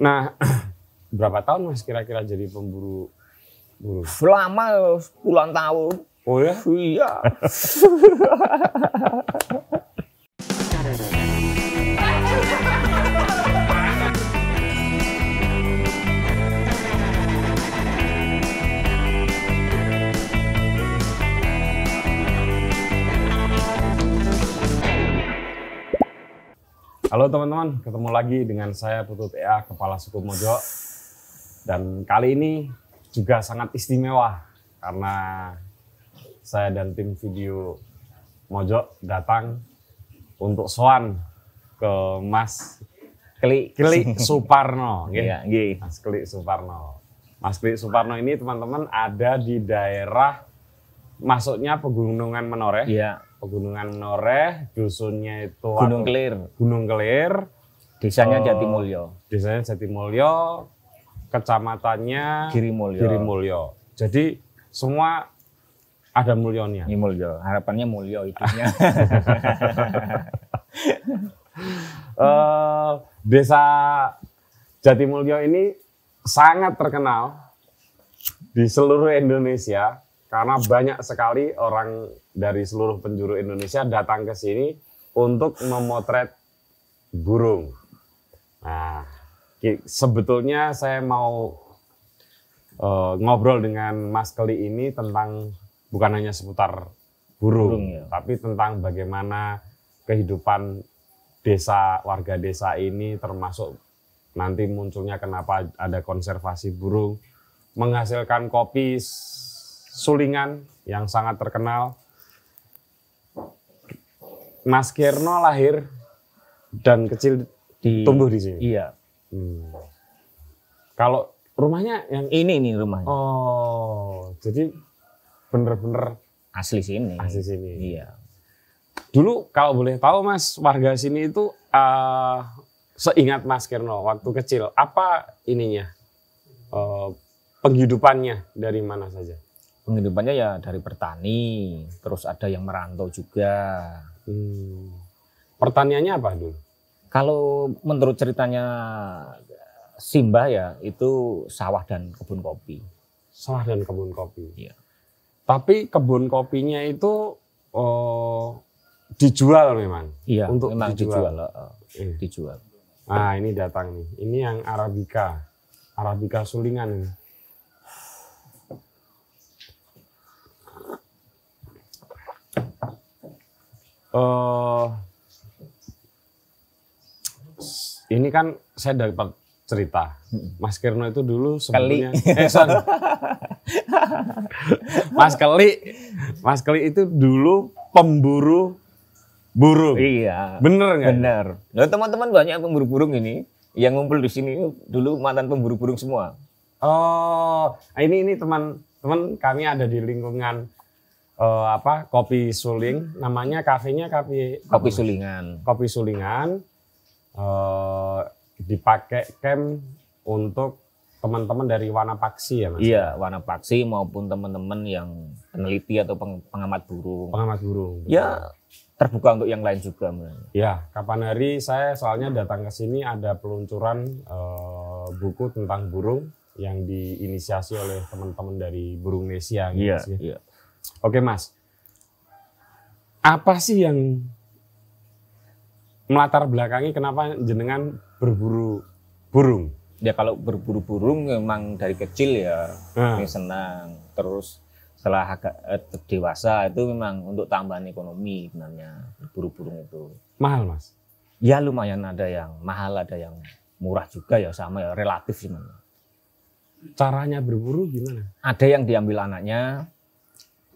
Nah, berapa tahun Mas kira-kira jadi pemburu burung? Selama ya, puluhan tahun. Oh ya? Iya. Halo teman-teman, ketemu lagi dengan saya Putut Ea, Kepala Suku Mojo. Dan kali ini juga sangat istimewa karena saya dan tim video Mojo datang untuk soan ke Mas Kli Kli Suparno, Iya, Mas Kli Suparno. Mas Kli Suparno ini teman-teman ada di daerah masuknya pegunungan Menoreh. Iya. Pegunungan Noreh dusunnya itu Gunung Kelir. Gunung Kelir. Desanya uh, Jatimulyo. Desanya Jatimulyo, kecamatannya Girimulyo. Girimulyo. Jadi semua ada mulyonya. Ini mulyo. Harapannya mulyo itunya. uh, eh, desa Jatimulyo ini sangat terkenal di seluruh Indonesia karena banyak sekali orang dari seluruh penjuru Indonesia datang ke sini untuk memotret burung. Nah, sebetulnya saya mau uh, ngobrol dengan Mas Keli ini tentang bukan hanya seputar burung, burung ya. tapi tentang bagaimana kehidupan desa warga desa ini termasuk nanti munculnya kenapa ada konservasi burung menghasilkan kopi Sulingan yang sangat terkenal. Mas Kirno lahir dan kecil di, tumbuh di sini. Iya. Hmm. Kalau rumahnya yang ini nih rumahnya. Oh, jadi bener-bener asli sini. Asli sini. Iya. Dulu kalau boleh tahu Mas, warga sini itu uh, seingat Mas Kirno waktu kecil apa ininya? Uh, penghidupannya dari mana saja? penghidupannya ya dari bertani, terus ada yang merantau juga. Hmm. Pertaniannya apa dulu? Kalau menurut ceritanya Simbah ya itu sawah dan kebun kopi. Sawah dan kebun kopi. Iya. Tapi kebun kopinya itu oh, dijual memang. Iya. Untuk memang dijual. Dijual. eh. dijual. Nah ini datang nih. Ini yang Arabica. Arabica sulingan ini. Uh, ini kan saya dapat cerita. Mas Kirno itu dulu sebelumnya eh, Mas Keli Mas Keli itu dulu pemburu burung. Iya. Bener nggak? Bener. Nah, teman-teman banyak pemburu burung ini yang ngumpul di sini dulu mantan pemburu burung semua. Oh, ini ini teman teman kami ada di lingkungan uh, apa kopi suling namanya kafenya kopi kopi sulingan kopi sulingan uh, dipakai camp untuk teman-teman dari warna Paksi ya mas iya warna Paksi maupun teman-teman yang peneliti atau peng, pengamat burung pengamat burung ya terbuka untuk yang lain juga mas ya kapan hari saya soalnya datang ke sini ada peluncuran uh, buku tentang burung yang diinisiasi oleh teman-teman dari Burung Nesia gitu, iya, ya. Iya Oke Mas, apa sih yang melatar belakangi kenapa jenengan berburu burung? Ya kalau berburu burung memang dari kecil ya, hmm. senang. Terus setelah agak eh, dewasa itu memang untuk tambahan ekonomi sebenarnya berburu burung itu. Mahal mas? Ya lumayan ada yang mahal ada yang murah juga ya sama ya relatif sebenarnya. Caranya berburu gimana? Ada yang diambil anaknya,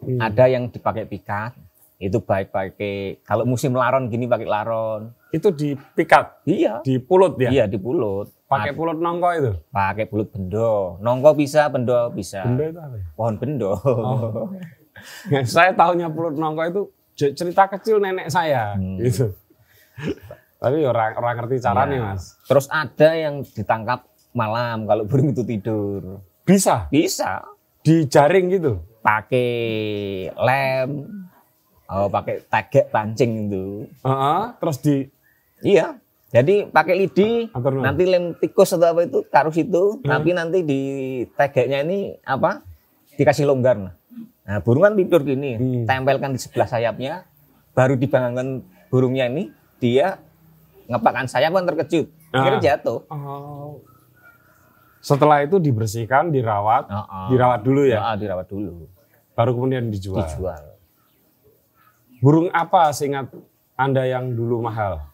Hmm. Ada yang dipakai pikat, itu baik pakai kalau musim laron gini pakai laron. Itu dipikat? Iya. pulut ya? Iya, pulut. Pakai pulut nongko itu? Pakai pulut bendo. Nongko bisa, bendo bisa. Bendo itu apa ya? Pohon bendo. Oh. saya tahunya pulut nongko itu cerita kecil nenek saya hmm. gitu. Tapi orang orang ngerti caranya, iya. Mas. Terus ada yang ditangkap malam kalau burung itu tidur. Bisa? Bisa. Di jaring gitu? pakai lem, oh, pakai taget pancing itu. Uh -huh, terus di Iya. Jadi pakai lidi, nanti lem tikus atau apa itu taruh itu hmm. tapi nanti di tagetnya ini apa? Dikasih longgar. Nah, burung kan tidur gini, hmm. tempelkan di sebelah sayapnya, baru dibangunkan burungnya ini, dia ngepakan sayap kan terkejut, ah. akhirnya jatuh. Oh. Setelah itu dibersihkan, dirawat, uh -uh. dirawat dulu ya. Uh -uh, dirawat dulu baru kemudian dijual. dijual. Burung apa seingat Anda yang dulu mahal?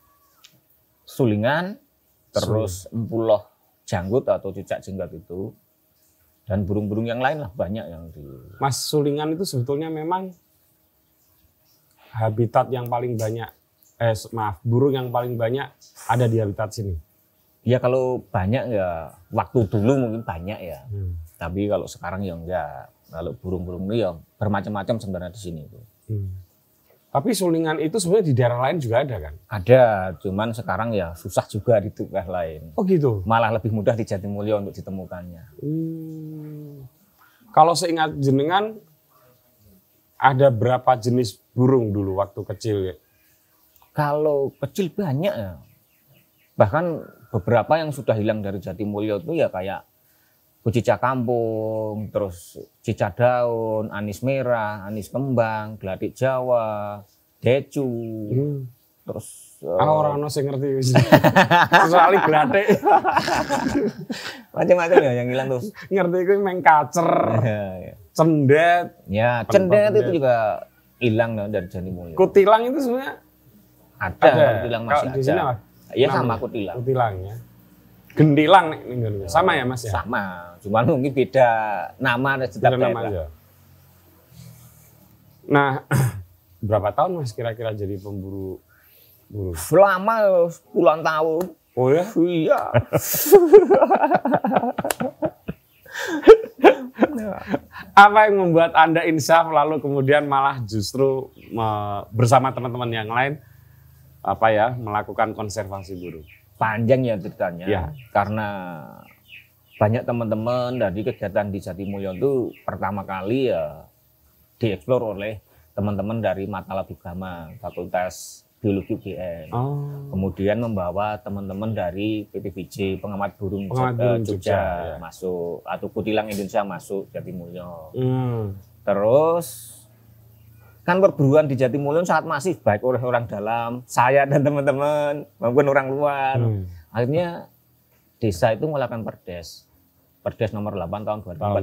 Sulingan, terus Suling. empuloh janggut atau cicak jenggot itu. Dan burung-burung yang lain lah banyak yang di... Mas Sulingan itu sebetulnya memang habitat yang paling banyak, eh maaf, burung yang paling banyak ada di habitat sini? Ya kalau banyak ya waktu dulu mungkin banyak ya. Hmm. Tapi kalau sekarang ya enggak lalu burung-burung ini ya bermacam-macam sebenarnya di sini itu. Hmm. Tapi sulingan itu sebenarnya di daerah lain juga ada kan? Ada, cuman sekarang ya susah juga di daerah lain. Oh gitu. Malah lebih mudah di Jatimulyo untuk ditemukannya. Hmm. Kalau seingat jenengan ada berapa jenis burung dulu waktu kecil ya? Kalau kecil banyak ya. Bahkan beberapa yang sudah hilang dari Jatimulyo itu ya kayak Kucica kampung, terus cica daun, anis merah, anis kembang, gelatik Jawa, decu. Hmm. Terus uh, eh, orang ono sih ngerti kecuali Soale gelatik. Macam-macam ya yang hilang terus. ngerti itu main kacer. Iya, iya. cendet. Ya, cendet itu juga hilang dong dari Jani Mulyo. Kutilang itu sebenarnya ada, ada. kutilang masih Kau ada. Iya sama ya? kutilang. Kutilang ya gendilang nih, sama ya mas ya? Sama, cuma mungkin beda nama dan beda nama aja. Nah, berapa tahun mas kira-kira jadi pemburu burung? Selama ya, puluhan tahun. Oh ya? Iya. Apa yang membuat Anda insaf lalu kemudian malah justru bersama teman-teman yang lain apa ya melakukan konservasi burung? panjang ya ceritanya. Ya. Karena banyak teman-teman dari kegiatan di Jatimulyo itu pertama kali ya dieksplor oleh teman-teman dari Mata Labi Gama, Fakultas Biologi UGM. Oh. Kemudian membawa teman-teman dari PPBJ, pengamat burung pengamat Jogja, Jogja, Jogja ya. masuk atau Kutilang Indonesia masuk Jatimulyo. Hmm. Terus kan perburuan di Jatimulyo sangat masif baik oleh orang dalam, saya dan teman-teman, maupun orang luar. Hmm. Akhirnya desa itu melakukan perdes. Perdes nomor 8 tahun 2014, tahun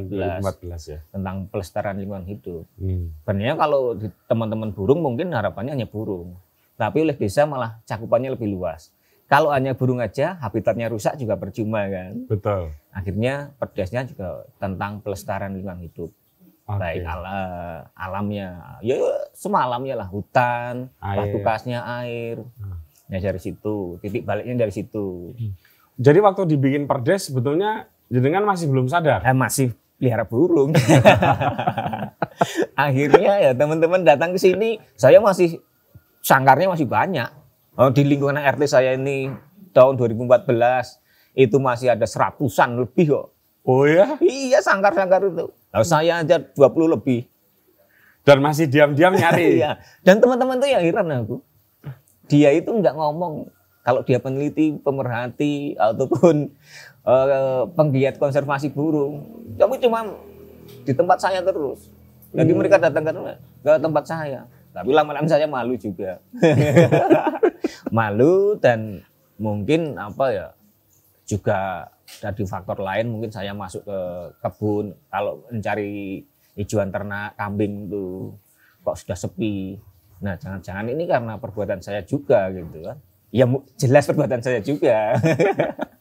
2014 ya. tentang pelestarian lingkungan hidup. Hmm. benarnya kalau teman-teman burung mungkin harapannya hanya burung. Tapi oleh desa malah cakupannya lebih luas. Kalau hanya burung aja, habitatnya rusak juga percuma kan. Betul. Akhirnya perdesnya juga tentang pelestarian lingkungan hidup okay. baik ala, alamnya, ya, ya semua alamnya lah, hutan, batu kasnya air. Hmm. Ya dari situ, titik baliknya dari situ. Hmm. Jadi waktu dibikin perdes sebetulnya jenengan masih belum sadar? Eh, masih pelihara burung. Akhirnya ya teman-teman datang ke sini, saya masih sangkarnya masih banyak. Oh, di lingkungan RT saya ini tahun 2014 itu masih ada seratusan lebih kok Oh ya? Iya sangkar-sangkar itu. Nah, saya aja 20 lebih. Dan masih diam-diam nyari. iya. Dan teman-teman tuh yang heran aku. Dia itu nggak ngomong kalau dia peneliti, pemerhati ataupun uh, penggiat konservasi burung. Tapi cuma di tempat saya terus. Jadi hmm. mereka datang ke tempat saya. Tapi lama-lama saya malu juga. malu dan mungkin apa ya juga dari faktor lain mungkin saya masuk ke kebun kalau mencari hijauan ternak kambing itu kok sudah sepi nah jangan-jangan ini karena perbuatan saya juga gitu kan ya jelas perbuatan saya juga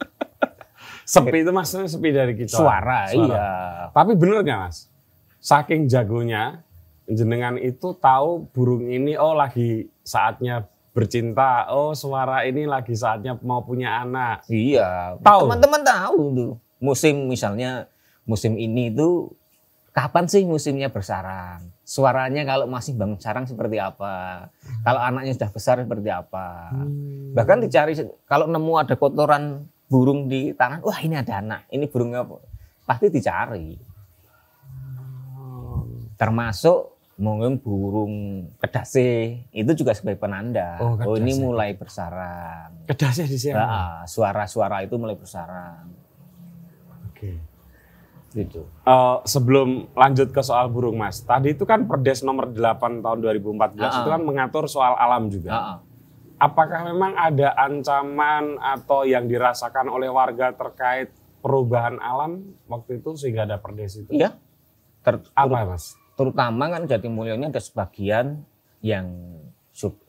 sepi itu maksudnya sepi dari kita suara, suara. iya tapi bener gak mas saking jagonya jenengan itu tahu burung ini oh lagi saatnya bercinta. Oh, suara ini lagi saatnya mau punya anak. Iya. Tahu. Teman-teman tahu tuh. Musim misalnya musim ini itu kapan sih musimnya bersarang? Suaranya kalau masih bangun sarang seperti apa? Kalau anaknya sudah besar seperti apa? Hmm. Bahkan dicari kalau nemu ada kotoran burung di tanah, wah ini ada anak, ini burungnya Pasti dicari. Hmm. Termasuk mungkin burung kedase itu juga sebagai penanda. Oh, oh ini mulai bersarang. Kedase di sini. suara-suara itu mulai bersarang. Oke. itu. Uh, eh, sebelum lanjut ke soal burung Mas, tadi itu kan Perdes nomor 8 tahun 2014 uh -uh. itu kan mengatur soal alam juga. Uh -uh. Apakah memang ada ancaman atau yang dirasakan oleh warga terkait perubahan alam waktu itu sehingga ada Perdes itu? Ya, Ter apa Mas? terutama kan Jatimulyo ini ada sebagian yang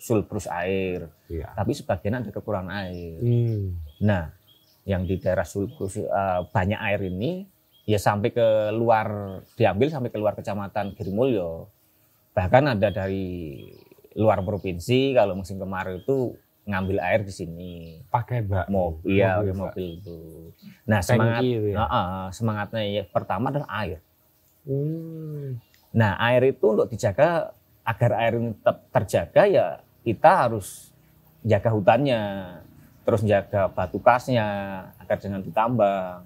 surplus air, iya. tapi sebagian ada kekurangan air. Hmm. Nah, yang di daerah surplus uh, eh, banyak air ini ya sampai ke luar diambil sampai ke luar kecamatan Girimulyo. Bahkan ada dari luar provinsi kalau musim kemarau itu ngambil air di sini pakai bak mobil iya mobil, mobil itu nah semangat itu ya? uh, semangatnya ya pertama adalah air hmm. Nah, air itu untuk dijaga agar air ini tetap terjaga ya kita harus jaga hutannya, terus jaga batu kasnya agar jangan ditambang.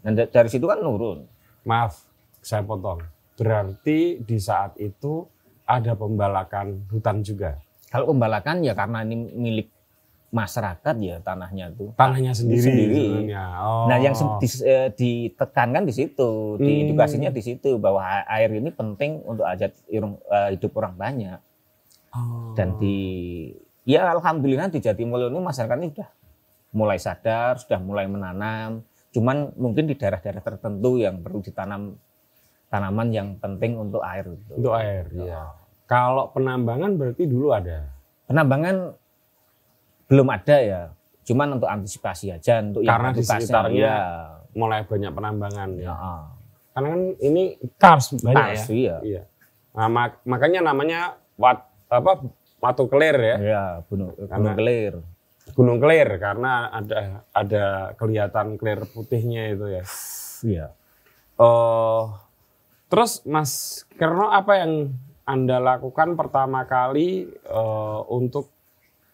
Dan dari situ kan nurun. Maaf, saya potong. Berarti di saat itu ada pembalakan hutan juga. Kalau pembalakan ya karena ini milik masyarakat ya tanahnya itu tanahnya sendiri, sendiri. Oh. nah yang oh. di, eh, ditekankan di situ hmm. di edukasinya di situ bahwa air ini penting untuk ajat eh, hidup orang banyak oh. dan di ya alhamdulillah di Jatimulyo ini masyarakat ini sudah mulai sadar sudah mulai menanam cuman mungkin di daerah-daerah tertentu yang perlu ditanam tanaman yang penting untuk air itu untuk air iya. oh. ya kalau penambangan berarti dulu ada penambangan belum ada ya cuman untuk antisipasi aja untuk karena yang di sekitarnya ya. mulai banyak penambangan ya, ya. karena kan ini kars banyak kars, ya iya. iya. Nah, mak makanya namanya wat apa Watu Kelir ya. Iya, Gunung, karena, Gunung Kelir. Gunung Kelir karena ada ada kelihatan kelir putihnya itu ya. Iya. Uh, terus Mas Kerno apa yang Anda lakukan pertama kali uh, untuk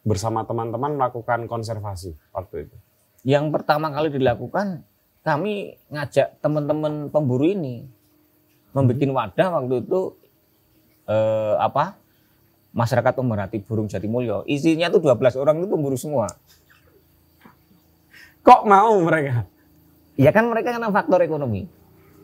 bersama teman-teman melakukan konservasi waktu itu? Yang pertama kali dilakukan kami ngajak teman-teman pemburu ini membuat hmm. wadah waktu itu eh, apa masyarakat pemerhati burung jati mulyo isinya tuh 12 orang itu pemburu semua kok mau mereka ya kan mereka karena faktor ekonomi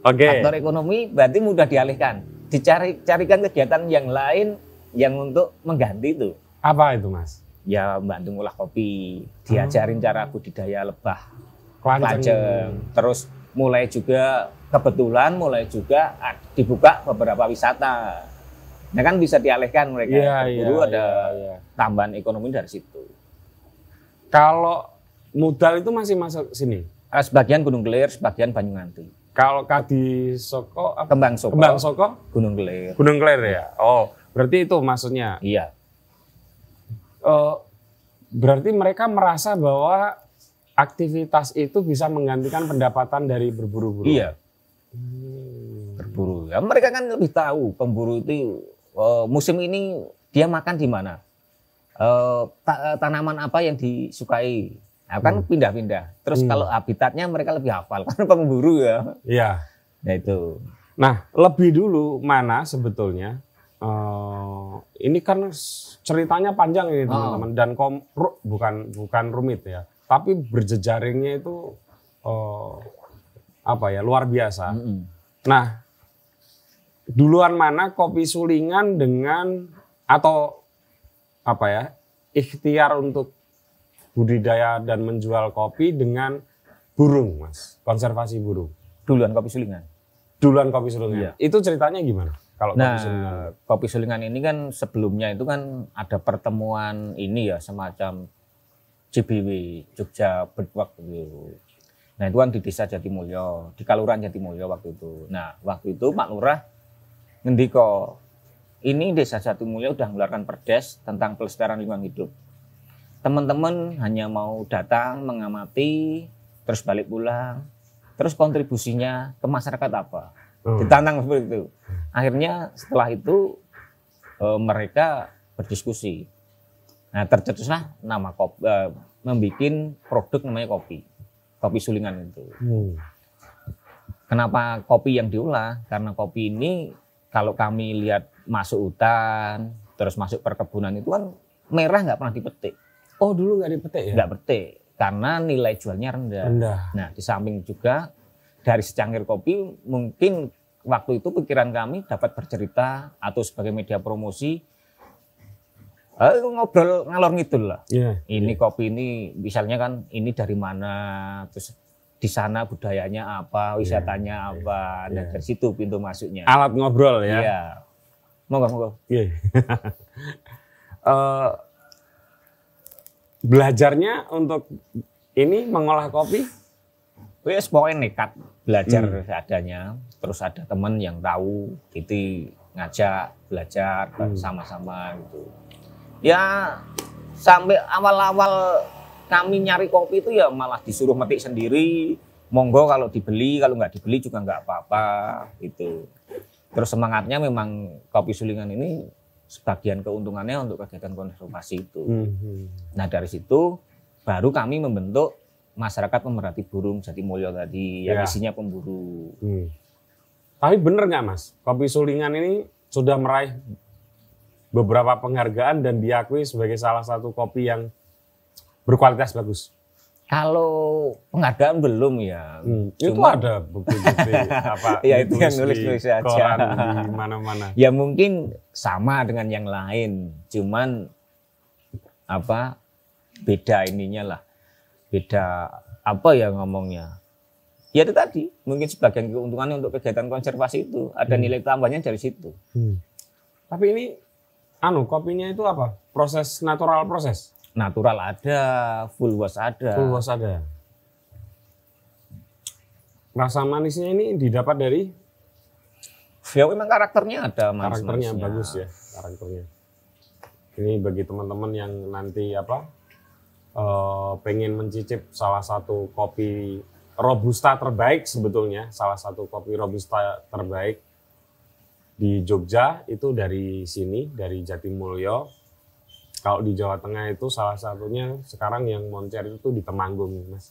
okay. faktor ekonomi berarti mudah dialihkan dicari carikan kegiatan yang lain yang untuk mengganti itu apa itu mas ya membantu ngolah kopi, diajarin hmm. cara budidaya lebah kelanceng, Terus mulai juga kebetulan mulai juga dibuka beberapa wisata. Nah kan bisa dialihkan mereka yeah, yeah, ada yeah, yeah. tambahan ekonomi dari situ. Kalau modal itu masih masuk sini? Eh, sebagian Gunung Gelir, sebagian Banyuwangi. Kalau Kadi Soko, apa? Kembang Soko, Kembang Soko, Gunung Gelir. Gunung Gelir ya. Oh, berarti itu maksudnya. Iya uh, berarti mereka merasa bahwa aktivitas itu bisa menggantikan pendapatan dari berburu-buru. Iya. Hmm. Berburu. Ya, mereka kan lebih tahu pemburu itu uh, musim ini dia makan di mana. Uh, tanaman apa yang disukai. Nah, kan pindah hmm. pindah-pindah. Terus hmm. kalau habitatnya mereka lebih hafal karena pemburu ya. Iya. Nah itu. Nah, lebih dulu mana sebetulnya Uh, ini kan ceritanya panjang ini teman-teman oh. dan kom ru, bukan bukan rumit ya, tapi berjejaringnya itu uh, apa ya luar biasa. Mm -hmm. Nah, duluan mana kopi sulingan dengan atau apa ya ikhtiar untuk budidaya dan menjual kopi dengan burung, mas konservasi burung. Duluan kopi sulingan. Duluan kopi sulingan. Iya. Itu ceritanya gimana? Kalau nah, kopi sulingan. kopi sulingan ini kan sebelumnya itu kan ada pertemuan ini ya semacam CBW Jogja Bedwak gitu. Nah itu kan di desa Jatimulyo, di Kaluran Jatimulyo waktu itu. Nah waktu itu Pak Lurah ngendiko ini desa Jatimulyo sudah mengeluarkan perdes tentang pelestarian lingkungan hidup. Teman-teman hanya mau datang mengamati, terus balik pulang, terus kontribusinya ke masyarakat apa? Hmm. Ditantang seperti itu akhirnya setelah itu e, mereka berdiskusi nah tercetuslah nama kopi e, eh, membuat produk namanya kopi kopi sulingan itu hmm. kenapa kopi yang diolah karena kopi ini kalau kami lihat masuk hutan terus masuk perkebunan itu kan merah nggak pernah dipetik oh dulu nggak dipetik ya nggak petik karena nilai jualnya rendah. rendah. Nah, di samping juga dari secangkir kopi mungkin waktu itu pikiran kami dapat bercerita atau sebagai media promosi eh, ngobrol ngalor ngidul lah. Yeah, ini yeah. kopi ini misalnya kan ini dari mana terus di sana budayanya apa, iya, wisatanya yeah, apa, yeah, dan iya. dari situ pintu masuknya. Alat ngobrol ya. Iya. Monggo monggo. Yeah. Iya. uh, belajarnya untuk ini mengolah kopi wes pokoknya nekat belajar hmm. adanya terus ada temen yang tahu gitu ngajak belajar hmm. sama-sama hmm. gitu ya sampai awal-awal kami nyari kopi itu ya malah disuruh metik sendiri monggo kalau dibeli kalau nggak dibeli juga nggak apa-apa itu. terus semangatnya memang kopi sulingan ini sebagian keuntungannya untuk kegiatan konservasi itu hmm. hmm. nah dari situ baru kami membentuk masyarakat pemerhati burung jadi mulia tadi yang ya. isinya pemburu. Hmm. Tapi bener nggak mas, kopi sulingan ini sudah meraih beberapa penghargaan dan diakui sebagai salah satu kopi yang berkualitas bagus. Kalau penghargaan belum ya. Hmm, itu Cuma, ada bukti-bukti apa? ya itu yang nulis-nulis aja. di mana-mana. Ya mungkin sama dengan yang lain, cuman apa beda ininya lah beda apa ya ngomongnya ya itu tadi mungkin sebagian keuntungannya untuk kegiatan konservasi itu ada hmm. nilai tambahnya dari situ hmm. tapi ini anu kopinya itu apa proses natural proses natural ada full wash ada full wash ada rasa manisnya ini didapat dari ya memang karakternya ada manis karakternya bagus ya karakternya ini bagi teman-teman yang nanti apa uh, pengen mencicip salah satu kopi robusta terbaik sebetulnya, salah satu kopi robusta terbaik di Jogja itu dari sini, dari Jatimulyo. Kalau di Jawa Tengah itu salah satunya sekarang yang moncer itu di Temanggung, Mas.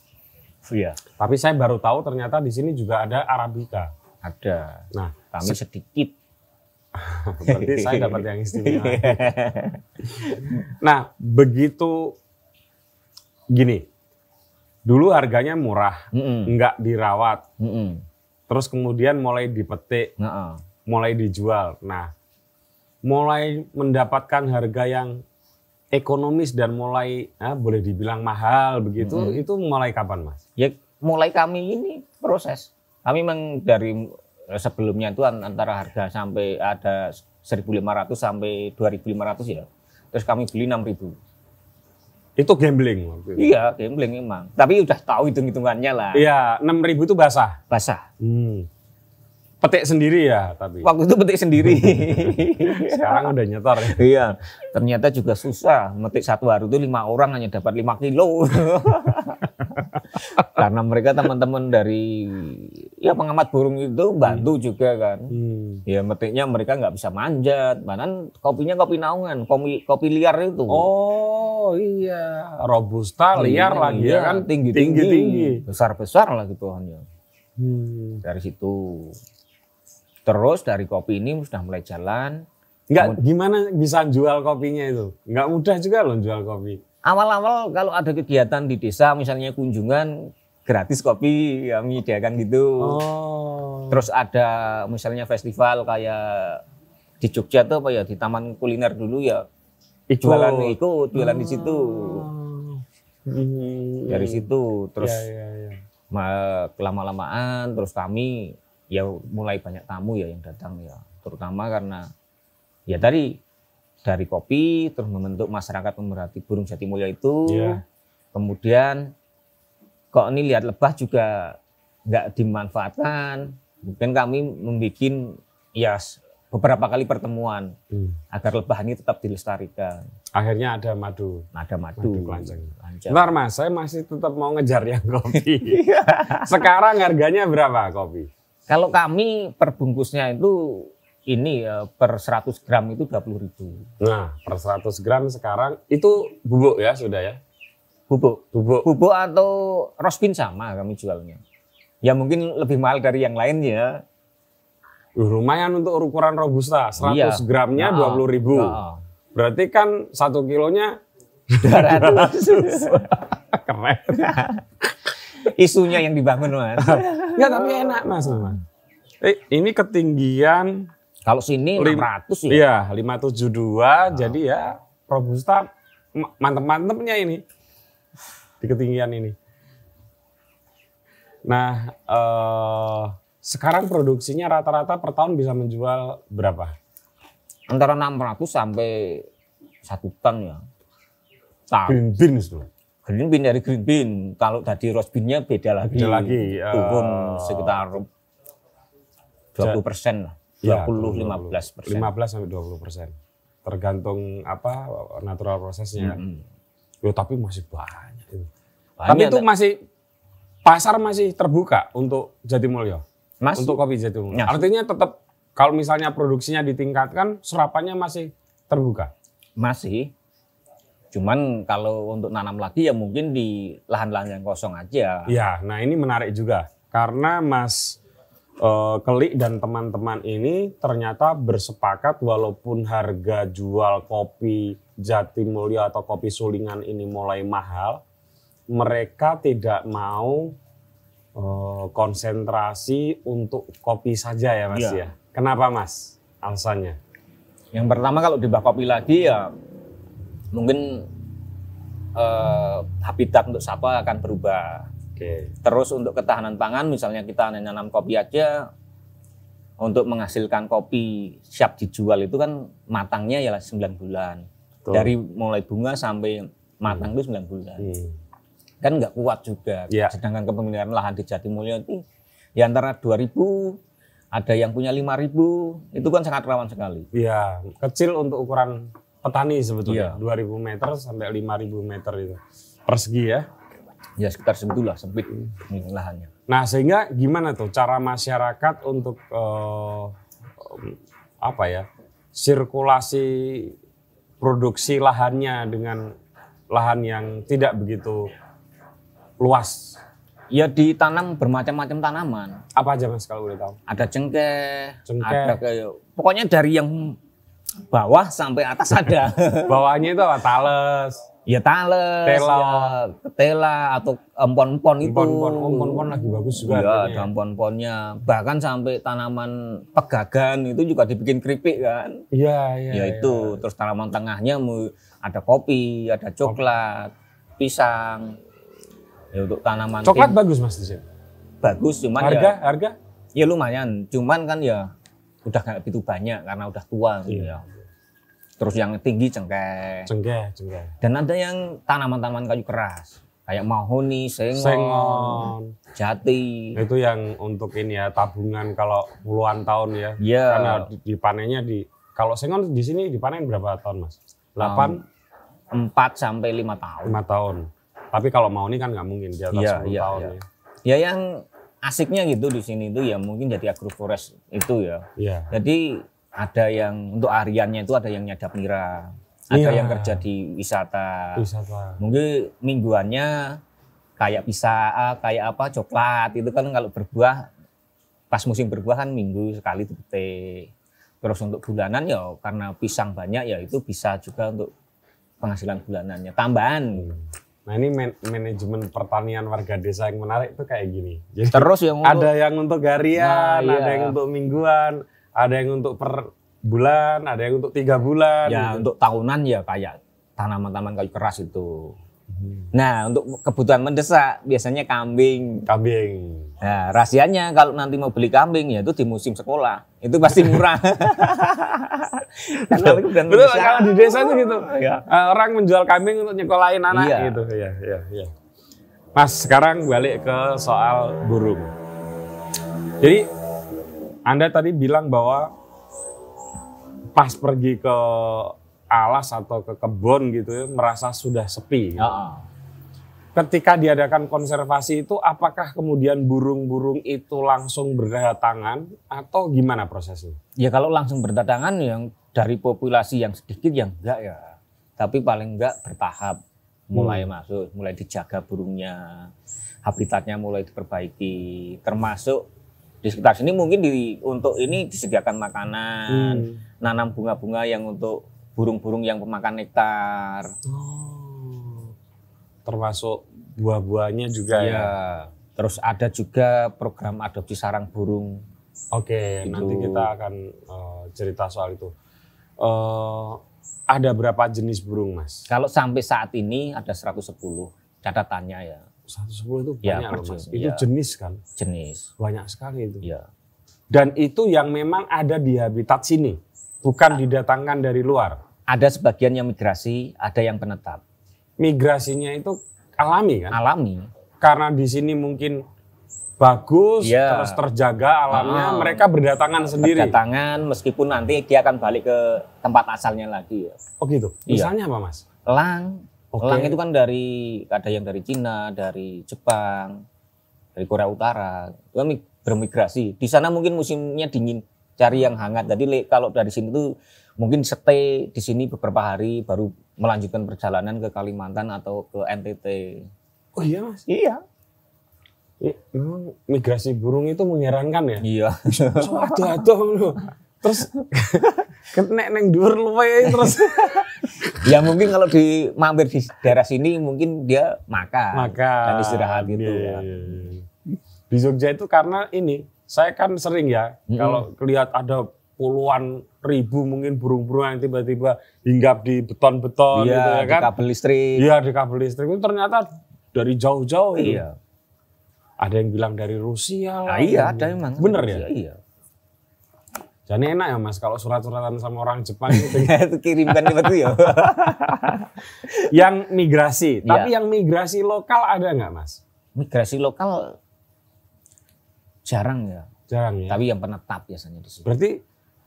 Iya. Tapi saya baru tahu ternyata di sini juga ada arabica. Ada. Nah, kami se sedikit. Berarti saya dapat yang istimewa. nah, begitu gini, dulu harganya murah, mm -mm. nggak dirawat, mm -mm. terus kemudian mulai dipetik, mm -mm. mulai dijual. Nah, mulai mendapatkan harga yang ekonomis dan mulai ah, boleh dibilang mahal begitu, mm -mm. itu mulai kapan mas? Ya mulai kami ini proses. Kami memang dari eh, sebelumnya itu antara harga sampai ada 1.500 sampai 2.500 ya. Terus kami beli 6.000. Itu gambling waktu Iya, gambling emang. Tapi udah tahu hitung-hitungannya lah. Iya, enam ribu itu basah. Basah. Hmm. Petik sendiri ya, tapi. Waktu itu petik sendiri. Sekarang udah nyetor. Ya. Iya. Ternyata juga susah. Metik satu hari itu lima orang hanya dapat lima kilo. Karena mereka teman-teman dari ya pengamat burung itu bantu hmm. juga kan. Hmm. Ya metiknya mereka nggak bisa manjat, bahkan kopinya kopi naungan, kopi kopi liar itu. Oh iya, robusta iya, liar lagi ya iya, kan tinggi tinggi, tinggi, tinggi. besar besar lah gitu hanya. Hmm. Dari situ terus dari kopi ini sudah mulai jalan. Enggak, gimana bisa jual kopinya itu? Enggak mudah juga loh jual kopi. Awal-awal kalau ada kegiatan di desa, misalnya kunjungan, gratis kopi ya menyediakan gitu. Oh. Terus ada misalnya festival kayak di Jogja tuh apa ya di Taman Kuliner dulu ya ikut. jualan ikut jualan oh. di situ. Hmm. Dari situ terus ya, ya, ya. lama-lamaan terus kami ya mulai banyak tamu ya yang datang ya terutama karena ya tadi dari kopi terus membentuk masyarakat pemerhati burung jati mulia itu. Ya. Kemudian kok ini lihat lebah juga nggak dimanfaatkan. Mungkin kami membuat ya beberapa kali pertemuan hmm. agar lebah ini tetap dilestarikan. Akhirnya ada madu. Ada madu. madu kelanjang. kelanjang. mas, saya masih tetap mau ngejar yang kopi. Iya. Sekarang harganya berapa kopi? Kalau kami perbungkusnya itu ini ya, per 100 gram itu 20 ribu. Nah per 100 gram sekarang itu bubuk ya sudah ya? Bubuk. Bubuk. Bubuk atau rospin sama kami jualnya. Ya mungkin lebih mahal dari yang lain ya. Uh, lumayan untuk ukuran robusta, 100 iya. gramnya dua puluh ribu. Nah. Berarti kan satu kilonya ratus Keren. Isunya yang dibangun mas. ya tapi enak mas Eh, ini ketinggian. Kalau sini 600 ya. Iya 572 nah. jadi ya robusta mantep-mantepnya ini di ketinggian ini. Nah, eh, sekarang produksinya rata-rata per tahun bisa menjual berapa? Antara 600 sampai 1 ton ya. Tahun. Green bean itu. Green bean dari green bean. Kalau tadi roast bean-nya beda lagi. Beda lagi. Eh, Turun uh, sekitar 20 persen lah. 20, ya, 20, 15 persen. 15 sampai 20 persen. Tergantung apa natural prosesnya. Mm -hmm. Ya, tapi masih banyak. Banyak Tapi itu masih pasar masih terbuka untuk Jatimulyo. Masih. Untuk kopi Jatimulyo. Masih. Artinya tetap kalau misalnya produksinya ditingkatkan, serapannya masih terbuka. Masih. Cuman kalau untuk nanam lagi ya mungkin di lahan-lahan yang kosong aja. Ya, nah ini menarik juga karena Mas uh, Kelik dan teman-teman ini ternyata bersepakat walaupun harga jual kopi Jatimulyo atau kopi Sulingan ini mulai mahal, mereka tidak mau uh, konsentrasi untuk kopi saja ya Mas ya. ya. Kenapa Mas? Alasannya? Yang pertama kalau di kopi lagi ya mungkin uh, habitat untuk sapa akan berubah. Okay. Terus untuk ketahanan pangan misalnya kita nanam kopi aja untuk menghasilkan kopi siap dijual itu kan matangnya ya 9 bulan. Tuh. Dari mulai bunga sampai matang hmm. itu 9 bulan. Hmm kan nggak kuat juga. Ya. Sedangkan kepemilikan lahan di Jatimulyo itu ya antara 2000 ada yang punya 5000 itu kan sangat rawan sekali. Iya, kecil untuk ukuran petani sebetulnya. Ya. 2000 meter sampai 5000 meter itu persegi ya. Ya sekitar segitulah sempit lahannya. Nah, sehingga gimana tuh cara masyarakat untuk eh, apa ya? sirkulasi produksi lahannya dengan lahan yang tidak begitu luas. Ya ditanam bermacam-macam tanaman. Apa aja mas kalau boleh tahu? Ada cengkeh, cengkeh. ada kayak pokoknya dari yang bawah sampai atas ada. Bawahnya itu apa? Tales. Ya tales, tela, ya, tela atau empon-empon itu. Empon-empon, oh, empon lagi bagus juga. Iya, ada ya. empon-emponnya. Bahkan sampai tanaman pegagan itu juga dibikin keripik kan. Iya, iya. Ya iya. itu. Ya. Terus tanaman tengahnya ada kopi, ada coklat, pisang. Ya, untuk tanaman coklat tim. bagus mas di Bagus cuman ya harga ya, harga ya lumayan. Cuman kan ya udah nggak begitu banyak karena udah tua gitu iya. ya. Terus yang tinggi cengkeh. Cengkeh, cengkeh. Dan ada yang tanaman-tanaman kayu keras kayak mahoni, sengon, sengon. jati. Itu yang untuk ini ya tabungan kalau puluhan tahun ya. Iya. Yeah. Karena dipanennya di kalau sengon di sini dipanen berapa tahun, Mas? 8 Empat sampai lima tahun. Lima tahun. Tapi kalau mau ini kan nggak mungkin di atas ya, 10 ya, tahun ya. ya. Ya yang asiknya gitu di sini itu ya mungkin jadi agroforest itu ya. ya. Jadi ada yang untuk hariannya itu ada yang nyadap nira, ada ya. yang kerja di wisata. Wisata. Mungkin mingguannya kayak bisa kayak apa coklat itu kan kalau berbuah pas musim berbuah kan minggu sekali detik. Terus untuk bulanan ya karena pisang banyak ya itu bisa juga untuk penghasilan bulanannya tambahan. Hmm. Nah ini man manajemen pertanian warga desa yang menarik itu kayak gini. Jadi Terus yang untuk, ada yang untuk harian, nah, iya. ada yang iya. untuk mingguan, ada yang untuk per bulan, ada yang untuk tiga bulan. Ya gitu. untuk tahunan ya kayak tanaman-tanaman kayu keras itu. Hmm. Nah, untuk kebutuhan mendesak biasanya kambing. Kambing. Nah, rahasianya kalau nanti mau beli kambing ya itu di musim sekolah. Itu pasti murah. Karena betul, betul kalau di desa itu gitu. Ya. Orang menjual kambing untuk nyekolahin anak iya. gitu. Iya, iya, iya. Mas, sekarang balik ke soal burung. Jadi, Anda tadi bilang bahwa pas pergi ke alas atau ke kebun gitu ya, merasa sudah sepi. Gitu. uh Ketika diadakan konservasi itu apakah kemudian burung-burung itu langsung berdatangan atau gimana prosesnya? Ya kalau langsung berdatangan yang dari populasi yang sedikit yang enggak ya. Tapi paling enggak bertahap mulai hmm. masuk, mulai dijaga burungnya, habitatnya mulai diperbaiki, termasuk di sekitar sini mungkin di untuk ini disediakan makanan, hmm. nanam bunga-bunga yang untuk burung-burung yang pemakan nektar. Oh. Termasuk buah-buahnya juga ya. ya. Terus ada juga program adopsi sarang burung. Oke, gitu. nanti kita akan uh, cerita soal itu. Uh, ada berapa jenis burung, Mas? Kalau sampai saat ini ada 110 catatannya ya. 110 itu ya, banyak ya, loh, Mas. Itu ya. jenis kan? Jenis. Banyak sekali itu. Ya. Dan itu yang memang ada di habitat sini. Bukan didatangkan dari luar. Ada sebagian yang migrasi, ada yang penetap. Migrasinya itu alami kan? Alami. Karena di sini mungkin bagus ya. terus terjaga alamnya oh. mereka berdatangan sendiri berdatangan meskipun nanti dia akan balik ke tempat asalnya lagi ya oh gitu iya. misalnya iya. apa mas lang okay. lang itu kan dari ada yang dari Cina dari Jepang dari Korea Utara itu kan bermigrasi di sana mungkin musimnya dingin cari yang hangat. Jadi kalau dari sini tuh mungkin stay di sini beberapa hari baru melanjutkan perjalanan ke Kalimantan atau ke NTT. Oh iya mas? Iya. Memang migrasi burung itu mengherankan ya? Iya. ada tuh, Terus kenek kan neng dur ya terus. ya mungkin kalau di mampir di daerah sini mungkin dia makan, makan. dan istirahat gitu. Iya, ya. iya, iya. Di Jogja itu karena ini saya kan sering ya mm-hmm. kalau kelihat ada puluhan ribu mungkin burung-burung yang tiba-tiba hinggap di beton-beton iya, gitu ya di kan. Di kabel listrik. Iya, di kabel listrik. Itu ternyata dari jauh-jauh Iya. Ada yang bilang dari Rusia. Nah, iya, gitu. ada memang. Bener ya? Iya, iya. Jadi enak ya Mas kalau surat-suratan sama orang Jepang itu ya, kirimkan ke ya. yang migrasi, tapi ya. yang migrasi lokal ada nggak Mas? Migrasi lokal Jarang ya. Jarang ya. Tapi yang penetap biasanya di sini. Berarti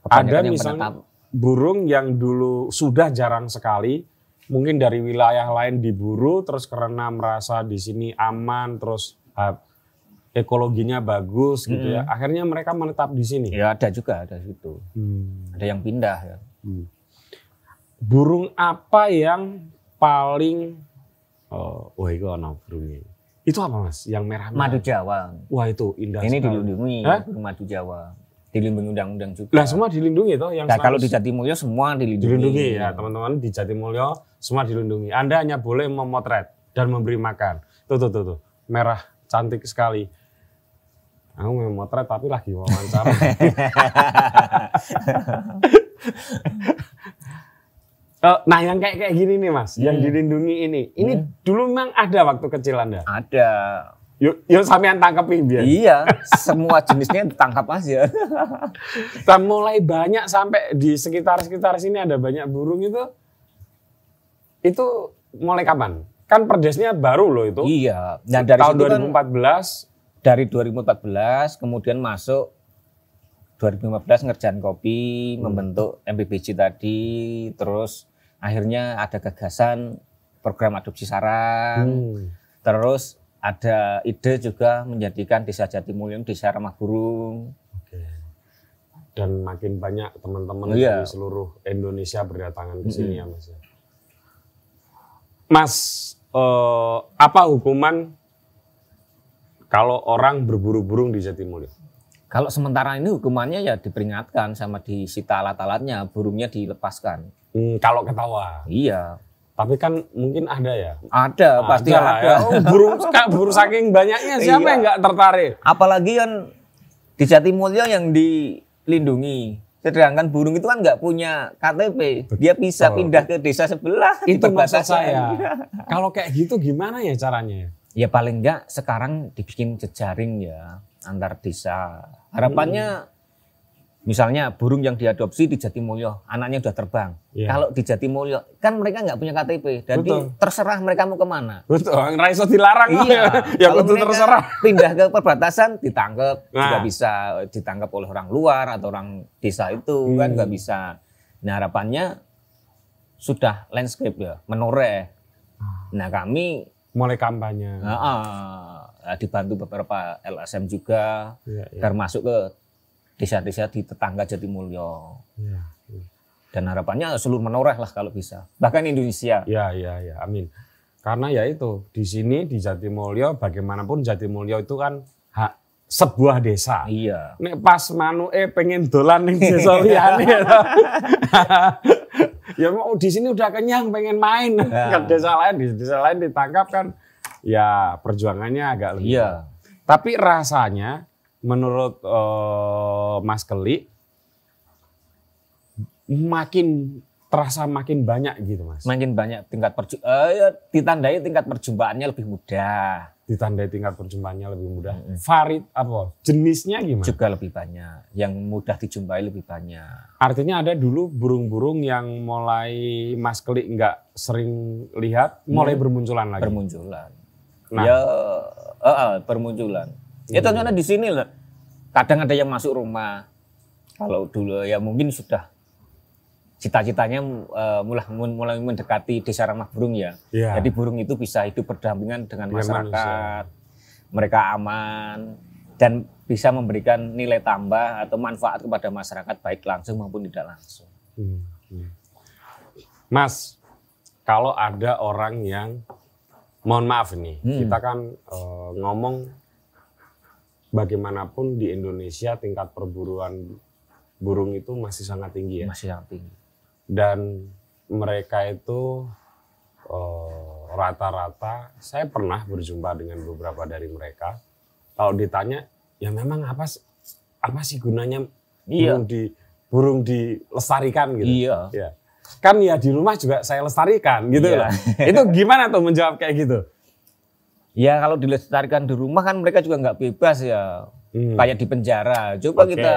Kebanyakan ada misalnya penetap. burung yang dulu sudah jarang sekali, mungkin dari wilayah lain diburu, terus karena merasa di sini aman, terus ekologinya bagus gitu ya. Hmm. Akhirnya mereka menetap di sini. Ya ada juga, ada situ. Hmm. Ada yang pindah ya. Hmm. Burung apa yang paling oh, oh itu ana burungnya. Itu apa mas? Yang merah, merah? Madu Jawa. Wah itu indah Ini sekali. dilindungi, madu Jawa. Dilindungi undang-undang juga. Lah semua dilindungi toh? Yang nah, kalau di Jatimulyo semua dilindungi. Dilindungi ya teman-teman di Jatimulyo semua dilindungi. Anda hanya boleh memotret dan memberi makan. Tuh tuh tuh tuh merah cantik sekali aku memotret tapi lagi wawancara. Oh, nah yang kayak kayak gini nih mas, hmm. yang dilindungi ini, ini hmm. dulu memang ada waktu kecil anda. Ada. Yuk, yuk sampean tangkap dia. Iya, semua jenisnya ditangkap ya. Kita mulai banyak sampai di sekitar-sekitar sini ada banyak burung itu. Itu mulai kapan? Kan perdesnya baru loh itu. Iya. Nah, dari tahun 2014 kan, dari 2014 kemudian masuk 2015 ngerjain kopi, hmm. membentuk MPBC tadi, terus akhirnya ada gagasan program adopsi sarang hmm. terus ada ide juga menjadikan desa Jatimulyo desa ramah burung dan makin banyak teman-teman iya. dari seluruh Indonesia berdatangan ke sini hmm. ya Mas ya. Mas eh, apa hukuman kalau orang berburu burung di Jatimulyo kalau sementara ini hukumannya ya diperingatkan sama disita alat-alatnya, burungnya dilepaskan. Hmm, kalau ketawa. Iya. Tapi kan mungkin ada ya. Ada, ah, pasti ada. ada. Ya. Oh, burung, burung saking banyaknya siapa iya. yang nggak tertarik? Apalagi kan di Jatimulyo yang dilindungi. Sedangkan burung itu kan nggak punya KTP, dia bisa Betul. pindah ke desa sebelah. Itu bahasa saya. Kalau kayak gitu gimana ya caranya? Ya paling nggak sekarang dibikin jejaring ya antar desa. Harapannya hmm Misalnya burung yang diadopsi di Jatimulyo, anaknya sudah terbang. Yeah. Kalau di Jatimulyo, kan mereka nggak punya KTP, jadi Betul. terserah mereka mau kemana. Betul, Raiso dilarang. Iya, ya kalau mereka terserah. pindah ke perbatasan, ditangkap nah. juga bisa, ditangkap oleh orang luar atau orang desa itu hmm. kan nggak bisa. Nah harapannya sudah landscape ya, menoreh. Nah kami mulai kampanye. Uh, uh, dibantu beberapa LSM juga, yeah, yeah. termasuk ke desa-desa di tetangga Jatimulyo. Ya, ya, Dan harapannya seluruh menoreh lah kalau bisa, bahkan Indonesia. Ya, ya, ya, amin. Karena ya itu di sini di Jatimulyo, bagaimanapun Jatimulyo itu kan hak sebuah desa. Iya. Nek pas eh pengen dolan nih desa ya mau di sini udah kenyang pengen main ya. ke desa lain, di desa lain ditangkap kan ya perjuangannya agak lebih. Iya. Tapi rasanya menurut uh, Mas Keli makin terasa makin banyak gitu mas. Makin banyak tingkat perju eh, ditandai tingkat perjumpaannya lebih mudah. Ditandai tingkat perjumpaannya lebih mudah. Mm -hmm. Farid apa jenisnya gimana? Juga lebih banyak. Yang mudah dijumpai lebih banyak. Artinya ada dulu burung-burung yang mulai mas kelik nggak sering lihat, mulai hmm. bermunculan lagi. Bermunculan. Nah. Ya, uh, uh, bermunculan Ya hmm. ternyata di sini lah. Kadang ada yang masuk rumah. Kalau dulu ya mungkin sudah cita-citanya uh, eh, mulai mulai mendekati desa ramah burung ya. ya. Jadi burung itu bisa hidup berdampingan dengan masyarakat. Manusia. mereka aman dan bisa memberikan nilai tambah atau manfaat kepada masyarakat baik langsung maupun tidak langsung. Hmm, hmm. Mas, kalau ada orang yang mohon maaf nih, hmm. kita kan uh, ngomong bagaimanapun di Indonesia tingkat perburuan burung itu masih sangat tinggi ya. Masih sangat tinggi. Dan mereka itu eh, rata-rata, uh, saya pernah berjumpa dengan beberapa dari mereka. Kalau ditanya, ya memang apa apa sih gunanya iya. burung di burung dilestarikan gitu. Iya. Ya. Kan ya di rumah juga saya lestarikan gitu iya. loh. Itu gimana tuh menjawab kayak gitu? Ya kalau dilestarikan di rumah kan mereka juga nggak bebas ya. Hmm. Kayak di penjara. Coba okay. kita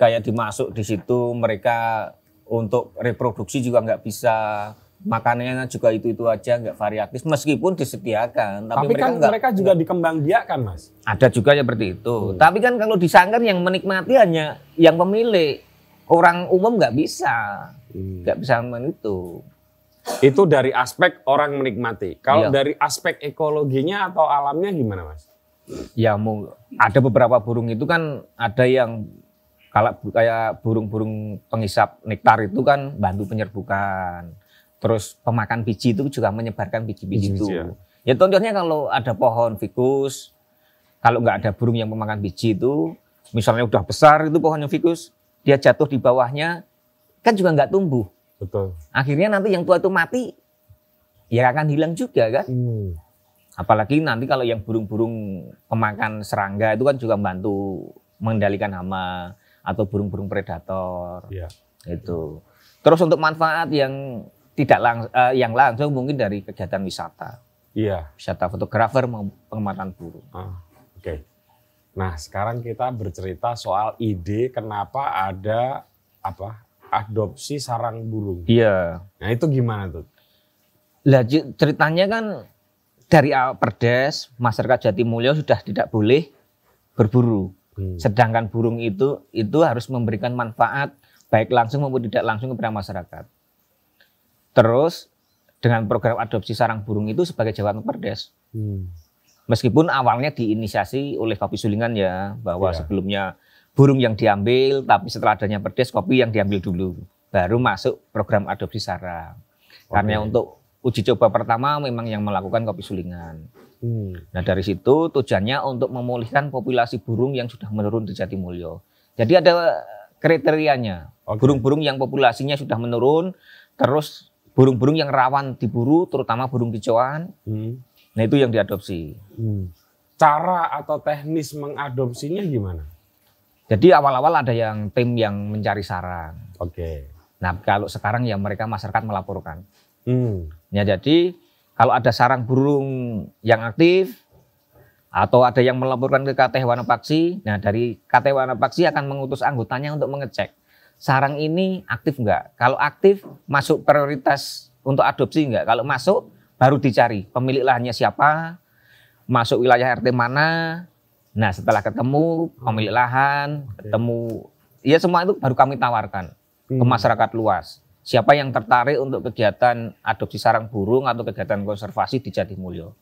kayak dimasuk di situ mereka untuk reproduksi juga nggak bisa makanannya juga itu itu aja nggak variatif meskipun disediakan tapi, tapi mereka kan enggak, mereka juga dikembangbiakkan mas ada juga seperti itu hmm. tapi kan kalau di sanggar yang menikmati hanya yang pemilik orang umum nggak bisa hmm. nggak hmm. bisa itu itu dari aspek orang menikmati. Kalau iya. dari aspek ekologinya atau alamnya gimana, Mas? Ya mau ada beberapa burung itu kan ada yang kalau kayak burung-burung pengisap nektar itu kan bantu penyerbukan. Terus pemakan biji itu juga menyebarkan biji-biji itu. Ya. ya contohnya kalau ada pohon fikus, kalau nggak ada burung yang memakan biji itu, misalnya udah besar itu pohonnya fikus, dia jatuh di bawahnya, kan juga nggak tumbuh. Betul. Akhirnya nanti yang tua itu mati, ya akan hilang juga kan. Hmm. Apalagi nanti kalau yang burung-burung pemakan serangga itu kan juga membantu mengendalikan hama atau burung-burung predator. Ya. Itu. Terus untuk manfaat yang tidak lang uh, yang langsung mungkin dari kegiatan wisata. Iya. Wisata fotografer pengamatan burung. Ah, Oke. Okay. Nah sekarang kita bercerita soal ide kenapa ada apa adopsi sarang burung. Iya. Nah itu gimana tuh? Lah ceritanya kan dari perdes masyarakat Jatimulyo sudah tidak boleh berburu. Hmm. Sedangkan burung itu itu harus memberikan manfaat baik langsung maupun tidak langsung kepada masyarakat. Terus dengan program adopsi sarang burung itu sebagai jawaban perdes. Hmm. Meskipun awalnya diinisiasi oleh Kapi Sulingan ya bahwa yeah. sebelumnya burung yang diambil, tapi setelah adanya perdes kopi yang diambil dulu, baru masuk program adopsi sarang. Okay. Karena untuk uji coba pertama memang yang melakukan kopi sulingan. Hmm. Nah dari situ tujuannya untuk memulihkan populasi burung yang sudah menurun di Jatimulyo. Jadi ada kriterianya. burung Burung-burung yang populasinya sudah menurun, terus burung-burung yang rawan diburu, terutama burung kicauan. Hmm. Nah itu yang diadopsi. Hmm. Cara atau teknis mengadopsinya gimana? Jadi awal-awal ada yang tim yang mencari sarang. Oke. Okay. Nah kalau sekarang ya mereka masyarakat melaporkan. Hmm. Ya jadi kalau ada sarang burung yang aktif atau ada yang melaporkan ke KT Wanapaksi, nah dari KT Wanapaksi akan mengutus anggotanya untuk mengecek sarang ini aktif enggak. Kalau aktif masuk prioritas untuk adopsi enggak. Kalau masuk baru dicari pemilik lahannya siapa, masuk wilayah RT mana, Nah setelah ketemu hmm. pemilik lahan, okay. ketemu ya semua itu baru kami tawarkan hmm. ke masyarakat luas. Siapa yang tertarik untuk kegiatan adopsi sarang burung atau kegiatan konservasi di Jatimulyo?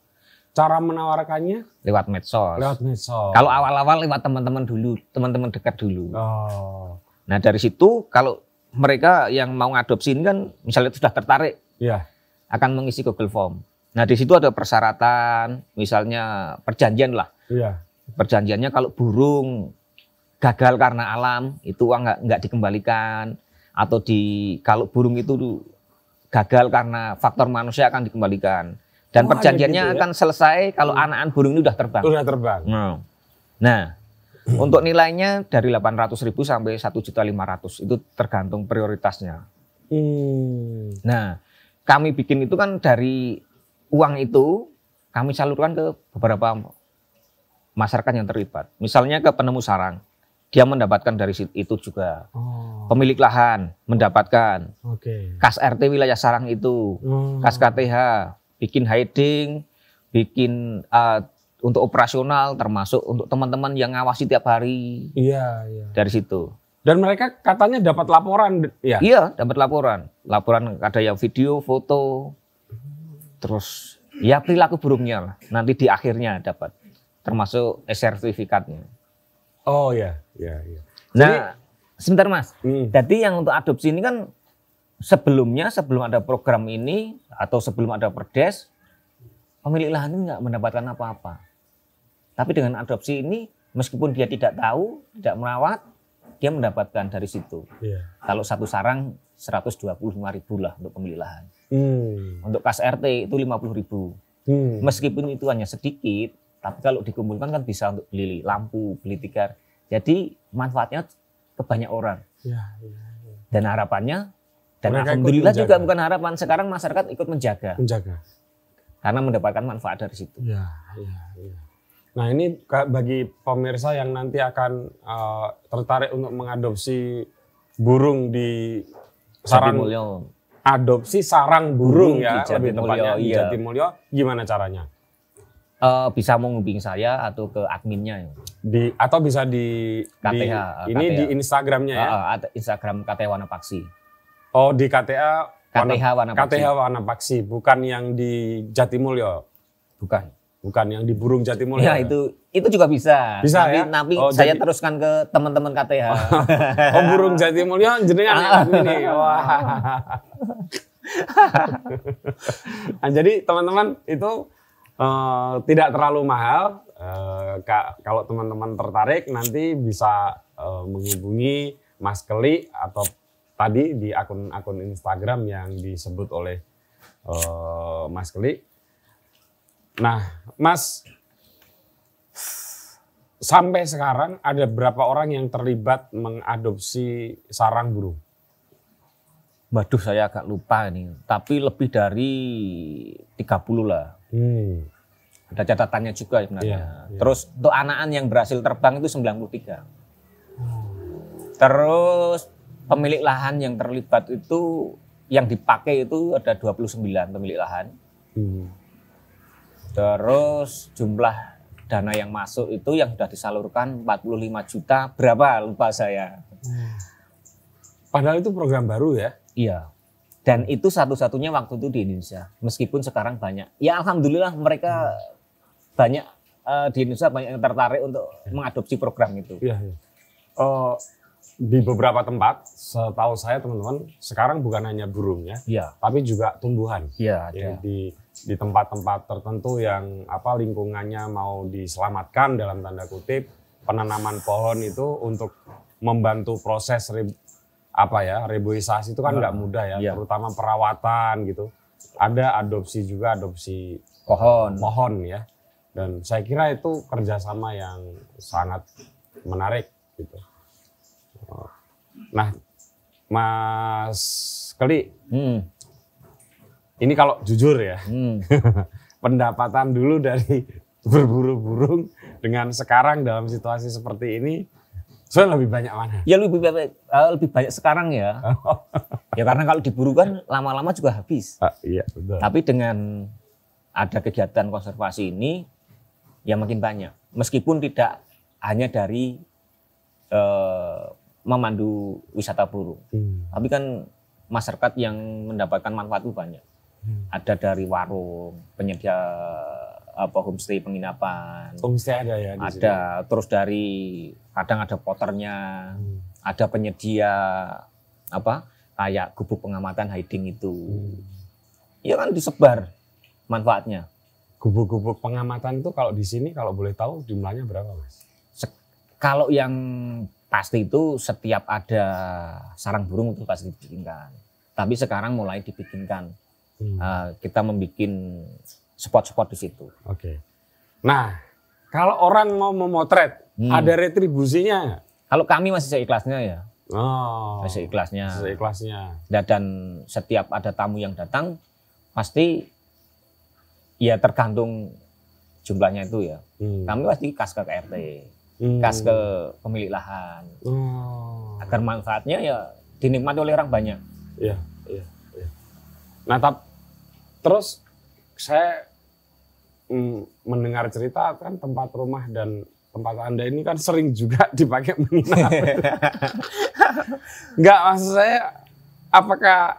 Cara menawarkannya? Lewat medsos. Lewat medsos. Kalau awal-awal lewat teman-teman dulu, teman-teman dekat dulu. Oh. Nah dari situ kalau mereka yang mau ini kan misalnya sudah tertarik, yeah. akan mengisi Google Form. Nah di situ ada persyaratan, misalnya perjanjian lah. Yeah. Perjanjiannya kalau burung gagal karena alam itu uang nggak nggak dikembalikan atau di kalau burung itu gagal karena faktor manusia akan dikembalikan dan oh, iya perjanjiannya gitu ya? akan selesai kalau hmm. anak burung ini sudah terbang. Sudah terbang. Nah, nah untuk nilainya dari 800.000 sampai 1.500 itu tergantung prioritasnya. Hmm. Nah, kami bikin itu kan dari uang itu kami salurkan ke beberapa masyarakat yang terlibat. Misalnya ke penemu sarang, dia mendapatkan dari itu juga. Oh. Pemilik lahan mendapatkan. Okay. Kas RT wilayah sarang itu, oh. Hmm. kas KTH, bikin hiding, bikin uh, untuk operasional termasuk untuk teman-teman yang ngawasi tiap hari. Iya, iya. Dari situ. Dan mereka katanya dapat laporan ya. Iya, dapat laporan. Laporan ada yang video, foto. Terus ya perilaku burungnya lah. nanti di akhirnya dapat termasuk sertifikatnya. Oh ya, ya, ya. Nah, Jadi, sebentar Mas. Hmm. Jadi yang untuk adopsi ini kan sebelumnya sebelum ada program ini atau sebelum ada Perdes pemilik lahan ini nggak mendapatkan apa-apa. Tapi dengan adopsi ini meskipun dia tidak tahu, tidak merawat, dia mendapatkan dari situ. Yeah. Kalau satu sarang 125 ribu lah untuk pemilik lahan. Hmm. Untuk kas RT itu 50 ribu. Hmm. Meskipun itu hanya sedikit, tapi kalau dikumpulkan kan bisa untuk beli lampu, beli tikar. Jadi manfaatnya ke banyak orang. Ya, ya, ya. Dan harapannya dan Mereka alhamdulillah juga bukan harapan sekarang masyarakat ikut menjaga. Menjaga. Karena mendapatkan manfaat dari situ. Ya, ya, ya. Nah ini bagi pemirsa yang nanti akan uh, tertarik untuk mengadopsi burung di sarang adopsi sarang burung, burung ya lebih tepatnya iya. di Jatimulyo gimana caranya? uh, bisa menghubungi saya atau ke adminnya ya. Di atau bisa di KTH. Di, ini di Instagramnya ya. Uh, Instagram KTH Wanapaksi. Oh di KTA KTH Wanapaksi. KTH Wanapaksi, bukan yang di Jatimulyo. Bukan. Bukan yang di Burung Jatimulyo. Ya, itu itu juga bisa. Bisa tapi, ya. Tapi oh, saya jadi... teruskan ke teman-teman KTH. oh Burung Jatimulyo jenengan ah. ini. Wah. nah, jadi teman-teman itu uh, tidak terlalu mahal. Uh, kalau teman-teman tertarik nanti bisa uh, menghubungi Mas Keli atau tadi di akun-akun Instagram yang disebut oleh uh, Mas Keli. Nah, Mas sampai sekarang ada berapa orang yang terlibat mengadopsi sarang burung? Waduh saya agak lupa ini, tapi lebih dari 30 lah. Hmm. Ada catatannya juga sebenarnya. Yeah, yeah. Terus untuk anaan yang berhasil terbang itu 93. Hmm. Terus pemilik lahan yang terlibat itu yang dipakai itu ada 29 pemilik lahan. Hmm. Terus jumlah dana yang masuk itu yang sudah disalurkan 45 juta berapa lupa saya. Hmm. Padahal itu program baru ya? Iya dan itu satu-satunya waktu itu di Indonesia meskipun sekarang banyak ya alhamdulillah mereka hmm. banyak uh, di Indonesia banyak yang tertarik untuk mengadopsi program itu ya, ya. Uh, di beberapa tempat setahu saya teman-teman sekarang bukan hanya burungnya ya. Iya. tapi juga tumbuhan iya, ya, ya. ya di di tempat-tempat tertentu yang apa lingkungannya mau diselamatkan dalam tanda kutip penanaman pohon itu untuk membantu proses apa ya reboisasi itu kan iya. nggak mudah ya, ya, terutama perawatan gitu. Ada adopsi juga adopsi pohon pohon ya. Dan saya kira itu kerjasama yang sangat menarik gitu. Oh. Nah, Mas Keli, hmm. ini kalau jujur ya, hmm. pendapatan dulu dari berburu burung dengan sekarang dalam situasi seperti ini Soalnya lebih banyak mana? Ya lebih banyak, uh, lebih banyak sekarang ya. Oh. ya karena kalau diburu kan lama-lama juga habis. Uh, iya betul. Tapi dengan ada kegiatan konservasi ini, ya makin banyak. Meskipun tidak hanya dari uh, memandu wisata burung, hmm. tapi kan masyarakat yang mendapatkan manfaat itu banyak. Hmm. Ada dari warung, penyedia apa homestay penginapan. Homestay ada ya? ada. Sini. Terus dari kadang ada poternya hmm. ada penyedia apa kayak gubuk pengamatan hiding itu. Hmm. Ya kan disebar manfaatnya. Gubuk-gubuk pengamatan itu kalau di sini kalau boleh tahu jumlahnya berapa mas? Se kalau yang pasti itu setiap ada sarang burung itu pasti dibikinkan. Tapi sekarang mulai dibikinkan. Hmm. Uh, kita membuat spot-spot di situ. Oke. Okay. Nah, kalau orang mau memotret, hmm. ada retribusinya? Kalau kami masih seikhlasnya ya. Oh. Seikhlasnya. Seikhlasnya. Dan setiap ada tamu yang datang, pasti ya tergantung jumlahnya itu ya. Hmm. Kami pasti kas ke KRT, hmm. kas ke pemilik lahan. Oh. Agar manfaatnya ya dinikmati oleh orang banyak. Iya, iya, iya. Nah, tap, terus saya Mm, mendengar cerita kan tempat rumah dan tempat anda ini kan sering juga dipakai menginap. Enggak maksud saya apakah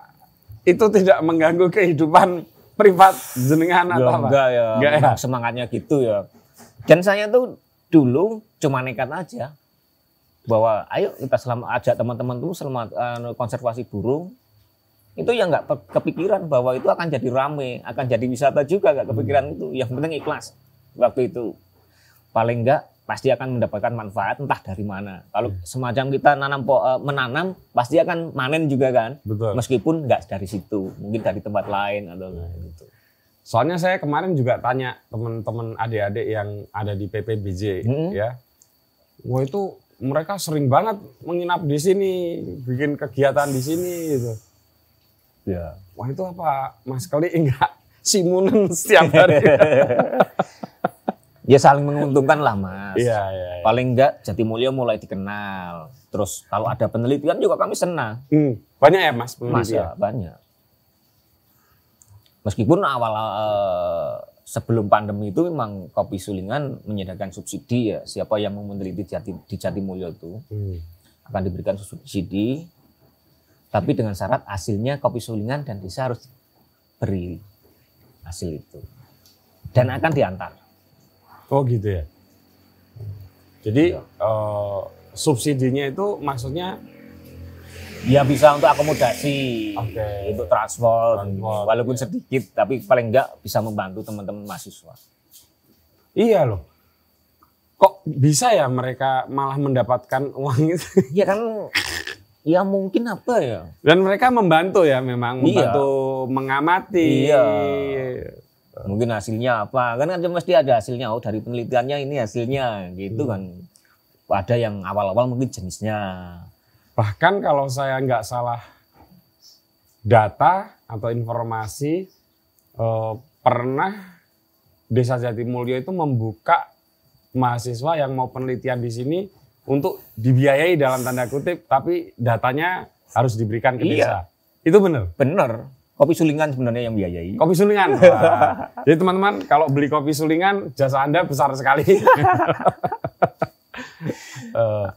itu tidak mengganggu kehidupan privat jenengan ya, atau apa? Enggak ya. Enggak ya. Semangatnya gitu ya. Dan saya tuh dulu cuma nekat aja bahwa ayo kita selamat ajak teman-teman tuh selamat uh, konservasi burung itu yang nggak kepikiran bahwa itu akan jadi rame, akan jadi wisata juga nggak kepikiran itu. Yang penting ikhlas waktu itu. Paling nggak pasti akan mendapatkan manfaat entah dari mana. Kalau iya. semacam kita nanam eh, menanam pasti akan manen juga kan. Betul. Meskipun nggak dari situ, mungkin dari tempat lain atau iya. gitu. Soalnya saya kemarin juga tanya teman-teman adik-adik yang ada di PPBJ hmm. ya. Wah itu mereka sering banget menginap di sini, bikin kegiatan di sini gitu. Ya. Wah itu apa Mas Kali enggak simunan setiap hari. ya saling menguntungkan lah mas. Iya, iya, iya. Paling enggak Jatimulyo mulai dikenal. Terus kalau ada penelitian juga kami senang. Hmm. Banyak ya mas Mas ya banyak. Meskipun awal uh, sebelum pandemi itu memang kopi Sulingan menyediakan subsidi ya. Siapa yang mau meneliti jati, di Jatimulyo itu hmm. akan diberikan subsidi. Tapi dengan syarat hasilnya kopi sulingan dan desa harus beri hasil itu. Dan akan diantar. Oh gitu ya. Jadi ya. Uh, subsidinya itu maksudnya ya bisa untuk akomodasi, okay. untuk transport, transport, walaupun sedikit tapi paling enggak bisa membantu teman-teman mahasiswa. Iya loh. Kok bisa ya mereka malah mendapatkan uang itu? Iya kan Ya mungkin apa ya. Dan mereka membantu ya memang iya. membantu mengamati. Iya. Mungkin hasilnya apa? Kan kan mesti ada hasilnya. Oh dari penelitiannya ini hasilnya gitu hmm. kan. Ada yang awal-awal mungkin jenisnya. Bahkan kalau saya nggak salah data atau informasi eh, pernah Desa Jatimulyo itu membuka mahasiswa yang mau penelitian di sini untuk dibiayai dalam tanda kutip, tapi datanya harus diberikan ke iya. desa. Iya. Itu benar. Benar. Kopi Sulingan sebenarnya yang biayai. Kopi Sulingan. Nah, jadi teman-teman kalau beli kopi Sulingan jasa Anda besar sekali. uh,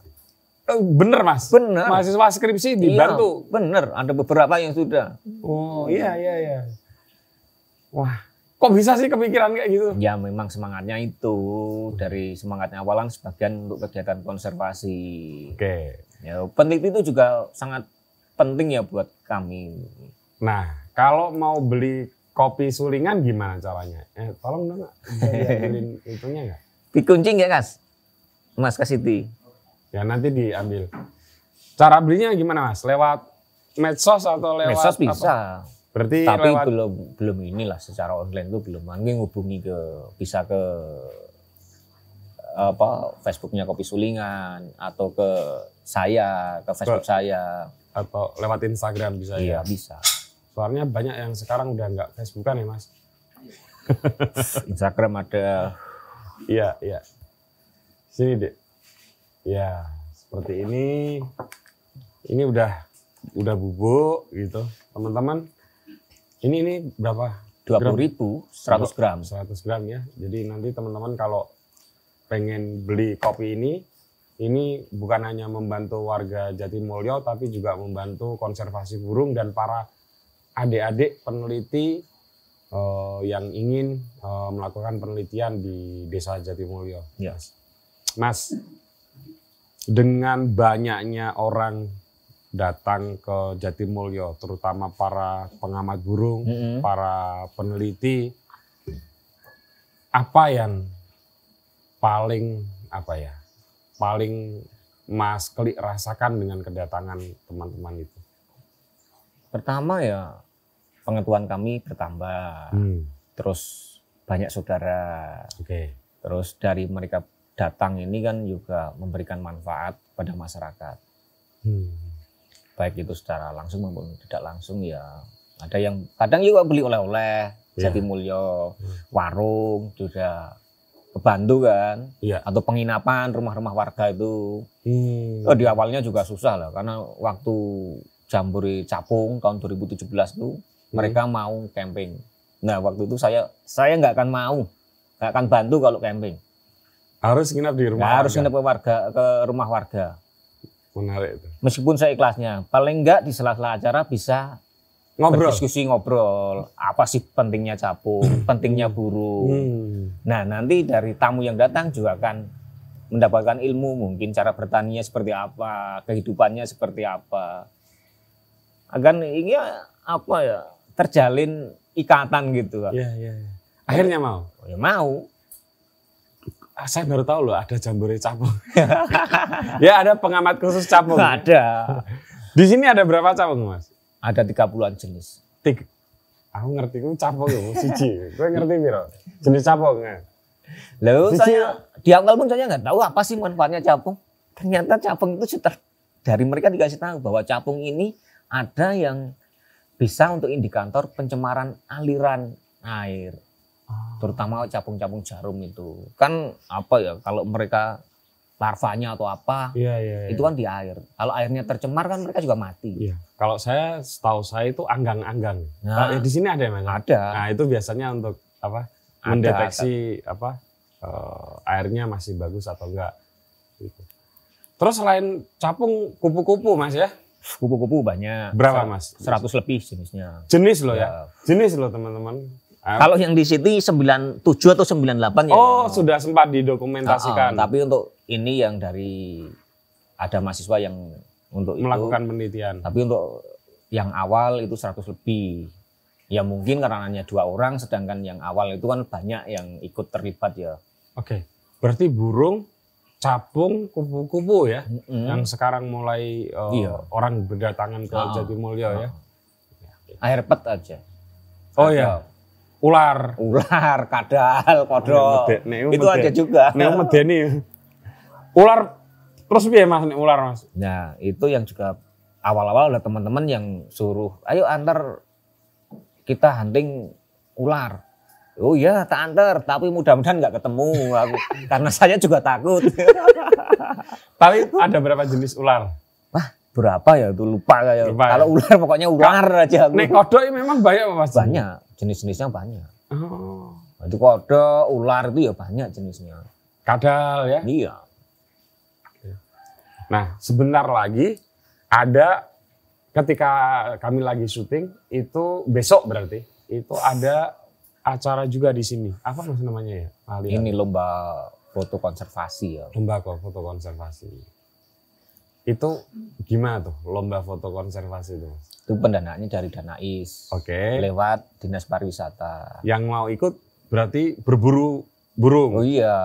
bener mas. Bener. Mahasiswa skripsi dibantu. Iya, bener. Ada beberapa yang sudah. Oh iya iya iya. Wah kok bisa sih kepikiran kayak gitu? Ya memang semangatnya itu dari semangatnya awalan sebagian untuk kegiatan konservasi. Oke. Okay. Ya penting itu juga sangat penting ya buat kami. Nah kalau mau beli kopi sulingan gimana caranya? Eh tolong dong ambilin itunya nggak? Dikunci nggak kas? Mas Kasiti. Ya nanti diambil. Cara belinya gimana mas? Lewat medsos atau lewat? Medsos bisa. Apa? Berarti tapi lewat... belum belum inilah secara online tuh belum mungkin hubungi ke bisa ke apa Facebooknya Kopi Sulingan atau ke saya ke Facebook ke, saya atau lewat Instagram bisa iya, ya bisa soalnya banyak yang sekarang udah nggak Facebookan ya mas Instagram ada iya iya sini deh ya seperti ini ini udah udah bubuk gitu teman-teman ini ini berapa? Dua ribu, seratus gram. Seratus gram ya. Jadi nanti teman-teman kalau pengen beli kopi ini, ini bukan hanya membantu warga Jatimulyo, tapi juga membantu konservasi burung dan para adik-adik peneliti uh, yang ingin uh, melakukan penelitian di desa Jatimulyo. Yes. Ya. Mas, dengan banyaknya orang datang ke Jatimulyo, terutama para pengamat burung, mm -hmm. para peneliti, apa yang paling apa ya, paling Mas Kelik rasakan dengan kedatangan teman-teman itu? Pertama ya pengetahuan kami bertambah, hmm. terus banyak saudara, okay. terus dari mereka datang ini kan juga memberikan manfaat pada masyarakat. Hmm baik itu secara langsung maupun tidak langsung ya ada yang kadang juga beli oleh-oleh yeah. jadi mulio yeah. warung juga kebantu kan yeah. atau penginapan rumah-rumah warga itu hmm. Oh, di awalnya juga susah lah karena waktu jamburi Capung tahun 2017 itu hmm. mereka mau camping nah waktu itu saya saya nggak akan mau nggak akan bantu kalau camping harus nginap di rumah warga. harus nginap ke warga ke rumah warga Menarik itu. Meskipun saya ikhlasnya, paling enggak di sela-sela acara bisa ngobrol, diskusi ngobrol, apa sih pentingnya capung, hmm. pentingnya burung. Hmm. Nah, nanti dari tamu yang datang juga akan mendapatkan ilmu mungkin cara bertaninya seperti apa, kehidupannya seperti apa. Akan ini ya, apa ya, terjalin ikatan gitu. Iya, iya. Ya. Akhirnya mau. Ya mau. Ah, saya baru tahu loh ada jambore capung. ya ada pengamat khusus capung. Ada. Di sini ada berapa capung mas? Ada 30-an jenis. Tiga. Aku ngerti, aku capung ya, siji. Gue ngerti biro. Jenis capung ya. Lalu saya, di awal pun saya nggak tahu apa sih manfaatnya capung. Ternyata capung itu sudah dari mereka dikasih tahu bahwa capung ini ada yang bisa untuk indikator pencemaran aliran air terutama capung-capung jarum itu kan apa ya kalau mereka larvanya atau apa ya, ya, ya. itu kan di air kalau airnya tercemar kan mereka juga mati ya. kalau saya setahu saya itu anggang-anggang nah, nah, di sini ada ya mas ada nah itu biasanya untuk apa mendeteksi ada. apa uh, airnya masih bagus atau enggak gitu. terus selain capung kupu-kupu mas ya kupu-kupu banyak berapa mas 100 lebih jenisnya jenis loh ya, ya. jenis loh teman-teman kalau yang di City 97 atau 98 ya. Oh, sudah sempat didokumentasikan. Nah, tapi untuk ini yang dari ada mahasiswa yang untuk melakukan itu, penelitian. Tapi untuk yang awal itu 100 lebih. Ya mungkin karena hanya dua orang sedangkan yang awal itu kan banyak yang ikut terlibat ya. Oke. Okay. Berarti burung capung kupu-kupu ya mm -hmm. yang sekarang mulai uh, iya. orang berdatangan ke oh. Ah, Jatimulyo oh. Ah. ya. Air pet aja. Oh ya ular ular kadal kodok Nek, iya, itu aja juga nek medeni ular terus biar mas nih ular mas nah itu yang juga awal-awal ada teman-teman yang suruh ayo antar kita hunting ular Oh iya, tak antar, tapi mudah-mudahan nggak ketemu aku karena saya juga takut. tapi ada berapa jenis ular? Wah, berapa ya itu lupa kayak. Lupa, ya? Kalau ular pokoknya ular aja. Nek kodok memang banyak Mas. Banyak jenis-jenisnya banyak. Oh. Jadi kode ular itu ya banyak jenisnya. Kadal ya? Iya. Nah sebentar lagi ada ketika kami lagi syuting itu besok berarti itu ada acara juga di sini. Apa mas namanya ya? Ahli Ini lomba foto konservasi ya. Lomba foto konservasi. Itu gimana tuh lomba foto konservasi itu mas? itu pendanaannya dari Danais. Oke. Okay. Lewat Dinas Pariwisata. Yang mau ikut berarti berburu burung. Oh iya.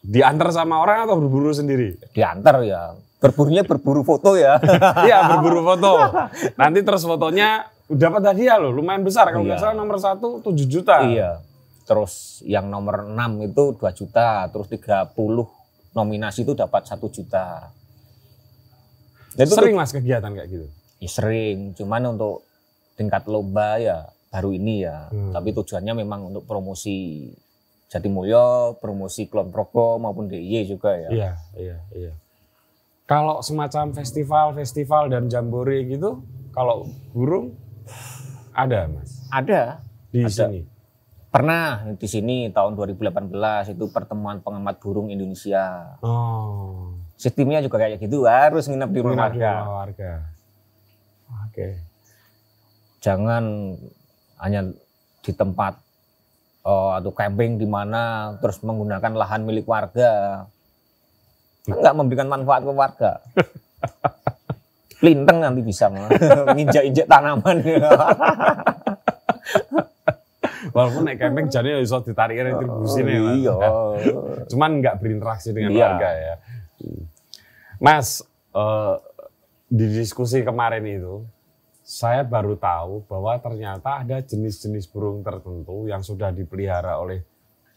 Diantar sama orang atau berburu sendiri? Diantar ya. Berburunya berburu foto ya. Iya berburu foto. Nanti terus fotonya dapat hadiah loh, lumayan besar. Kalau nggak iya. salah nomor satu tujuh juta. Iya. Terus yang nomor enam itu dua juta, terus tiga puluh nominasi itu dapat satu juta. Itu Sering mas kegiatan kayak gitu? ya sering cuman untuk tingkat lomba ya baru ini ya hmm. tapi tujuannya memang untuk promosi Jatimulyo, promosi Klon Progo maupun DIY juga ya. Iya, iya, iya. Kalau semacam festival-festival dan jambore gitu, kalau burung ada, Mas? Ada. Di ada. sini. Pernah di sini tahun 2018 itu pertemuan pengamat burung Indonesia. Oh. Sistemnya juga kayak gitu, harus nginep warga. Di rumah warga. Oke. Jangan hanya di tempat oh, atau camping di mana terus menggunakan lahan milik warga. Enggak memberikan manfaat ke warga. Linteng nanti bisa nginjak-injak tanaman. Walaupun naik camping jadi bisa ditarik retribusi nih. Oh, iya. Cuman nggak berinteraksi dengan iya. warga ya. Mas, uh, di diskusi kemarin itu, saya baru tahu bahwa ternyata ada jenis-jenis burung tertentu yang sudah dipelihara oleh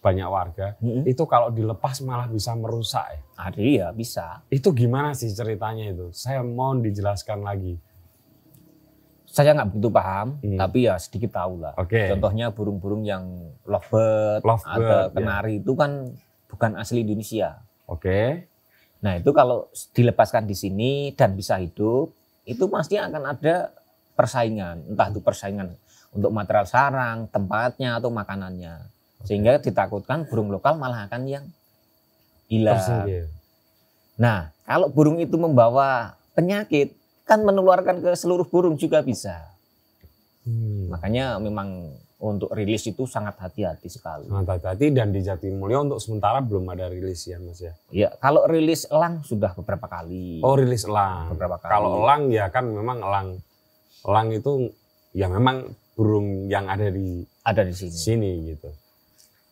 banyak warga hmm. itu kalau dilepas malah bisa merusak ya. Ah, iya bisa. Itu gimana sih ceritanya itu? Saya mohon dijelaskan lagi. Saya nggak begitu paham, hmm. tapi ya sedikit tahu lah. Okay. Contohnya burung-burung yang lovebird, lovebird atau kenari ya. itu kan bukan asli Indonesia. Oke. Okay. Nah itu kalau dilepaskan di sini dan bisa hidup, itu pasti akan ada persaingan, entah itu persaingan untuk material sarang, tempatnya atau makanannya. Sehingga ditakutkan burung lokal malah akan yang hilang. Nah, kalau burung itu membawa penyakit, kan menularkan ke seluruh burung juga bisa. Hmm. Makanya memang untuk rilis itu sangat hati-hati sekali. Sangat hati-hati dan di Jatimulyo untuk sementara belum ada rilis ya Mas ya? Iya, kalau rilis elang sudah beberapa kali. Oh rilis elang. Beberapa kali. Kalau elang ya kan memang elang elang itu ya memang burung yang ada di ada di sini. sini gitu.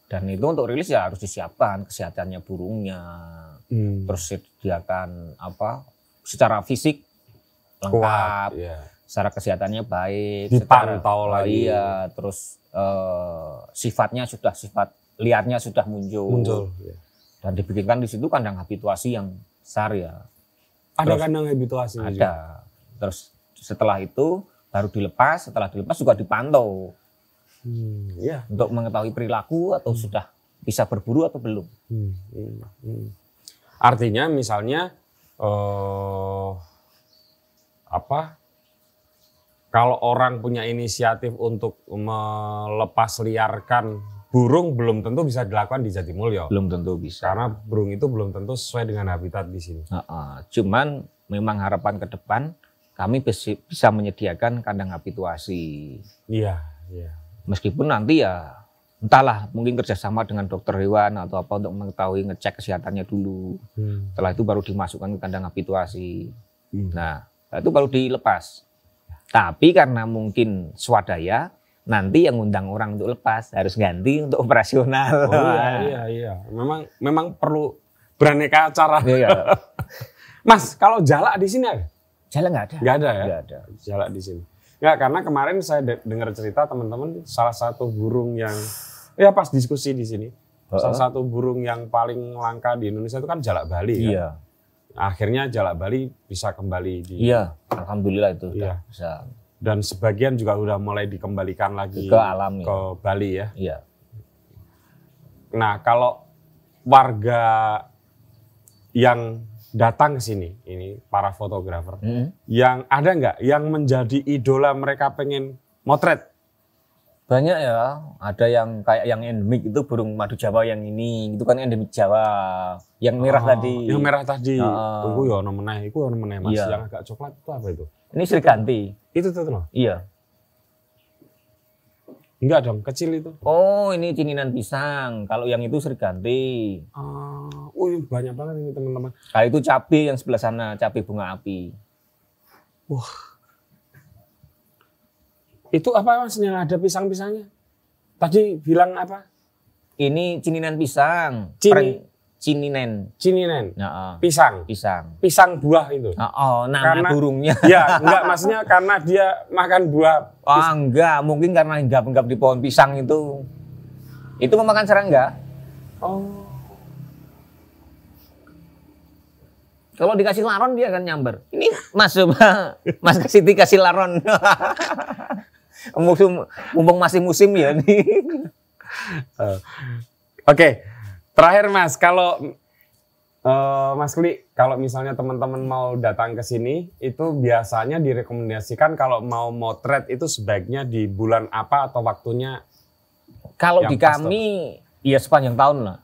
Dan itu untuk rilis ya harus disiapkan kesehatannya burungnya, hmm. terus akan apa secara fisik lengkap, Kuat, ya. secara kesehatannya baik, dipantau iya, lagi, ya, terus eh, sifatnya sudah sifat liarnya sudah muncul. Muncul. Ya. Dan dibikinkan di situ kandang habituasi yang besar ya. Ada terus, kandang habituasi. Ada. Juga. Terus setelah itu baru dilepas, setelah dilepas juga dipantau. Hmm, ya. Untuk mengetahui perilaku atau hmm. sudah bisa berburu atau belum. Hmm, hmm, Artinya misalnya uh, apa? Kalau orang punya inisiatif untuk melepas liarkan burung belum tentu bisa dilakukan di Jatimulyo. Belum tentu bisa. Karena burung itu belum tentu sesuai dengan habitat di sini. Uh, uh, cuman memang harapan ke depan kami bisa menyediakan kandang habituasi. Iya, iya. Meskipun nanti ya entahlah mungkin kerjasama dengan dokter hewan atau apa untuk mengetahui ngecek kesehatannya dulu. Hmm. Setelah itu baru dimasukkan ke kandang habituasi. Hmm. Nah, itu baru dilepas. Tapi karena mungkin swadaya, nanti yang undang orang untuk lepas harus ganti untuk operasional. Oh, iya, iya, iya. Memang memang perlu beraneka cara. Iya. Mas, kalau jalak di sini ada? Jalak nggak ada? Nggak ada ya? Nggak ada. Jalak di sini. Nggak, karena kemarin saya dengar cerita teman-teman salah satu burung yang, ya pas diskusi di sini, uh -uh. salah satu burung yang paling langka di Indonesia itu kan jalak Bali kan? Iya. Akhirnya jalak Bali bisa kembali di... Iya, Alhamdulillah itu iya. bisa. Dan sebagian juga sudah mulai dikembalikan lagi ke alam ya. ke Bali ya. Iya. Nah kalau warga yang datang ke sini ini para fotografer hmm. yang ada nggak yang menjadi idola mereka pengen motret banyak ya ada yang kayak yang endemik itu burung madu Jawa yang ini itu kan endemik Jawa yang merah oh, tadi yang merah tadi uh, ah. tunggu ya nomenai itu nomenai Mas iya. yang agak coklat itu apa itu ini ganti itu tuh iya Enggak dong, kecil itu. Oh, ini cininan pisang. Kalau yang itu serganti. Oh, ah, uh, banyak banget ini teman-teman. Kalau itu cabai yang sebelah sana, cabai bunga api. Wah. Itu apa mas yang ada pisang-pisangnya? Tadi bilang apa? Ini cininan pisang. Cini. Cininen. Cininen. Nah, uh. Pisang. Pisang. Pisang buah itu. Nah, oh, nama karena, burungnya. Ya, enggak maksudnya karena dia makan buah. Oh, enggak, mungkin karena hinggap-hinggap di pohon pisang itu. Itu memakan serangga. Oh. Kalau dikasih laron dia akan nyamber. Ini Mas Mas Siti kasih laron. musim mumpung masih musim ya nih. Oke, okay. Terakhir Mas, kalau uh, Mas Kli, kalau misalnya teman-teman mau datang ke sini, itu biasanya direkomendasikan kalau mau motret itu sebaiknya di bulan apa atau waktunya? Kalau di kami, ya sepanjang tahun lah.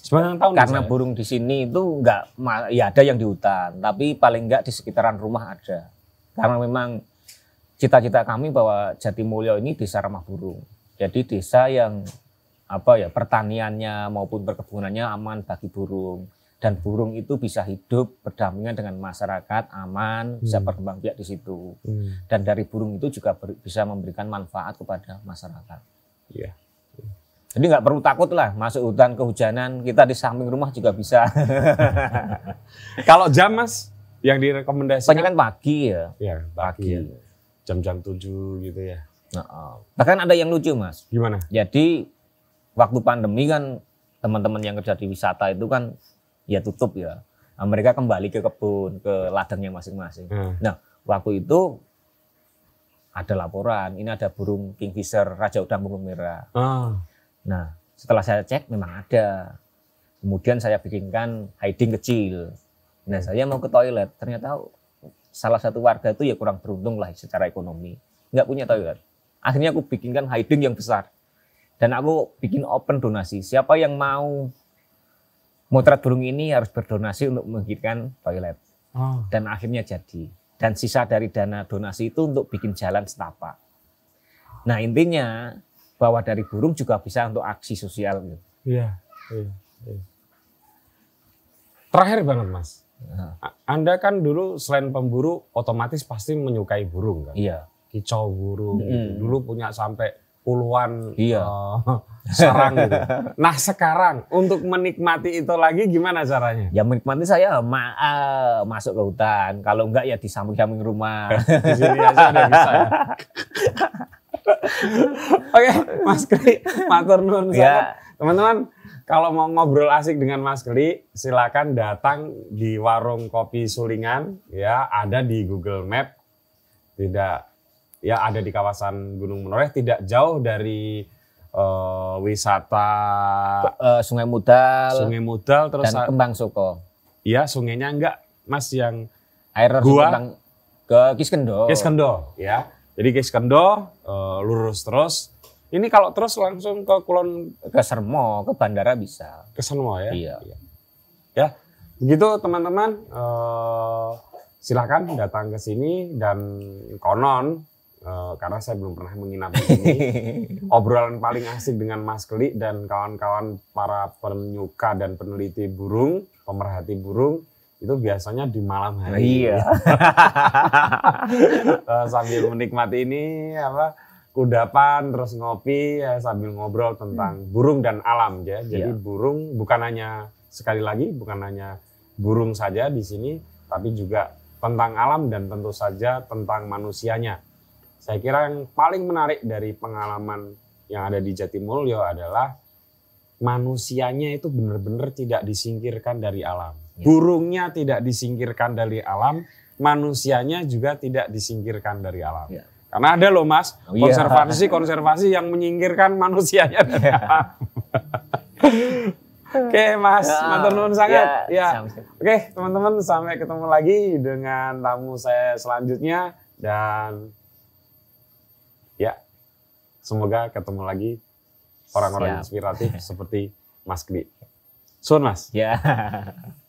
Sepanjang tahun. Karena misalnya. burung di sini itu nggak, ya ada yang di hutan, tapi paling nggak di sekitaran rumah ada. Karena memang cita-cita kami bahwa Jatimulyo ini desa ramah burung. Jadi desa yang apa ya pertaniannya maupun perkebunannya aman bagi burung dan burung itu bisa hidup berdampingan dengan masyarakat aman hmm. bisa berkembang biak di situ hmm. dan dari burung itu juga ber, bisa memberikan manfaat kepada masyarakat. Iya. Jadi nggak perlu takut lah masuk hutan kehujanan kita di samping rumah juga bisa. Kalau jam mas yang direkomendasikan? Banyak kan pagi ya. Iya pagi. Jam-jam tujuh gitu ya. Nah, bahkan ada yang lucu mas. Gimana? Jadi waktu pandemi kan teman-teman yang kerja di wisata itu kan ya tutup ya. Nah, mereka kembali ke kebun, ke ladangnya masing-masing. Hmm. Nah, waktu itu ada laporan, ini ada burung kingfisher raja udang burung merah. Hmm. Nah, setelah saya cek memang ada. Kemudian saya bikinkan hiding kecil. Nah, hmm. saya mau ke toilet, ternyata salah satu warga itu ya kurang beruntung lah secara ekonomi, nggak punya toilet. Akhirnya aku bikinkan hiding yang besar. Dan aku bikin open donasi. Siapa yang mau motret burung ini harus berdonasi untuk menggiatkan toilet. Oh. Dan akhirnya jadi. Dan sisa dari dana donasi itu untuk bikin jalan setapak. Nah intinya bahwa dari burung juga bisa untuk aksi sosial. Gitu. Iya, iya, iya. Terakhir banget mas, anda kan dulu selain pemburu otomatis pasti menyukai burung kan? Iya. Kicau burung, hmm. dulu punya sampai puluhan iya. uh, sarang gitu. Nah sekarang untuk menikmati itu lagi gimana caranya? Ya menikmati saya ma uh, masuk ke hutan. Kalau enggak ya di samping-samping rumah. di sini aja ada bisa. Ya. Oke, Mas Kri, matur nuwun ya. Teman-teman, kalau mau ngobrol asik dengan Mas Kri, silakan datang di warung kopi Sulingan ya, ada di Google Map. Tidak ya ada di kawasan Gunung Menoreh tidak jauh dari uh, wisata uh, Sungai Mudal. Sungai Mudal terus dan Kembang Soko. Iya, sungainya enggak Mas yang air gua ke Kiskendo. Kiskendo, ya. Jadi Kiskendo uh, eh, lurus terus. Ini kalau terus langsung ke Kulon ke Sermo, ke bandara bisa. Ke Sermo ya. Iya. iya. Ya. Begitu teman-teman uh, silahkan datang ke sini dan konon Eh, karena saya belum pernah menginap di sini. Obrolan paling asik dengan Mas Keli dan kawan-kawan para penyuka dan peneliti burung, pemerhati burung itu biasanya di malam hari. Iya. uh, sambil menikmati ini apa kudapan terus ngopi ya, sambil ngobrol tentang hmm. burung dan alam ya. Iya. Jadi iya. burung bukan hanya sekali lagi bukan hanya burung saja di sini tapi juga tentang alam dan tentu saja tentang manusianya saya kira yang paling menarik dari pengalaman yang ada di Jatimulyo adalah manusianya itu benar-benar tidak disingkirkan dari alam. Ya. Burungnya tidak disingkirkan dari alam, manusianya juga tidak disingkirkan dari alam. Ya. Karena ada loh mas, konservasi-konservasi oh, iya. yang menyingkirkan manusianya dari iya. alam. Oke okay, Mas, oh, ya, matur sangat. Ya. ya. Oke, okay, teman-teman sampai ketemu lagi dengan tamu saya selanjutnya dan Ya, semoga ketemu lagi orang-orang inspiratif seperti Mas Gri. Sun Mas. Ya. Yeah.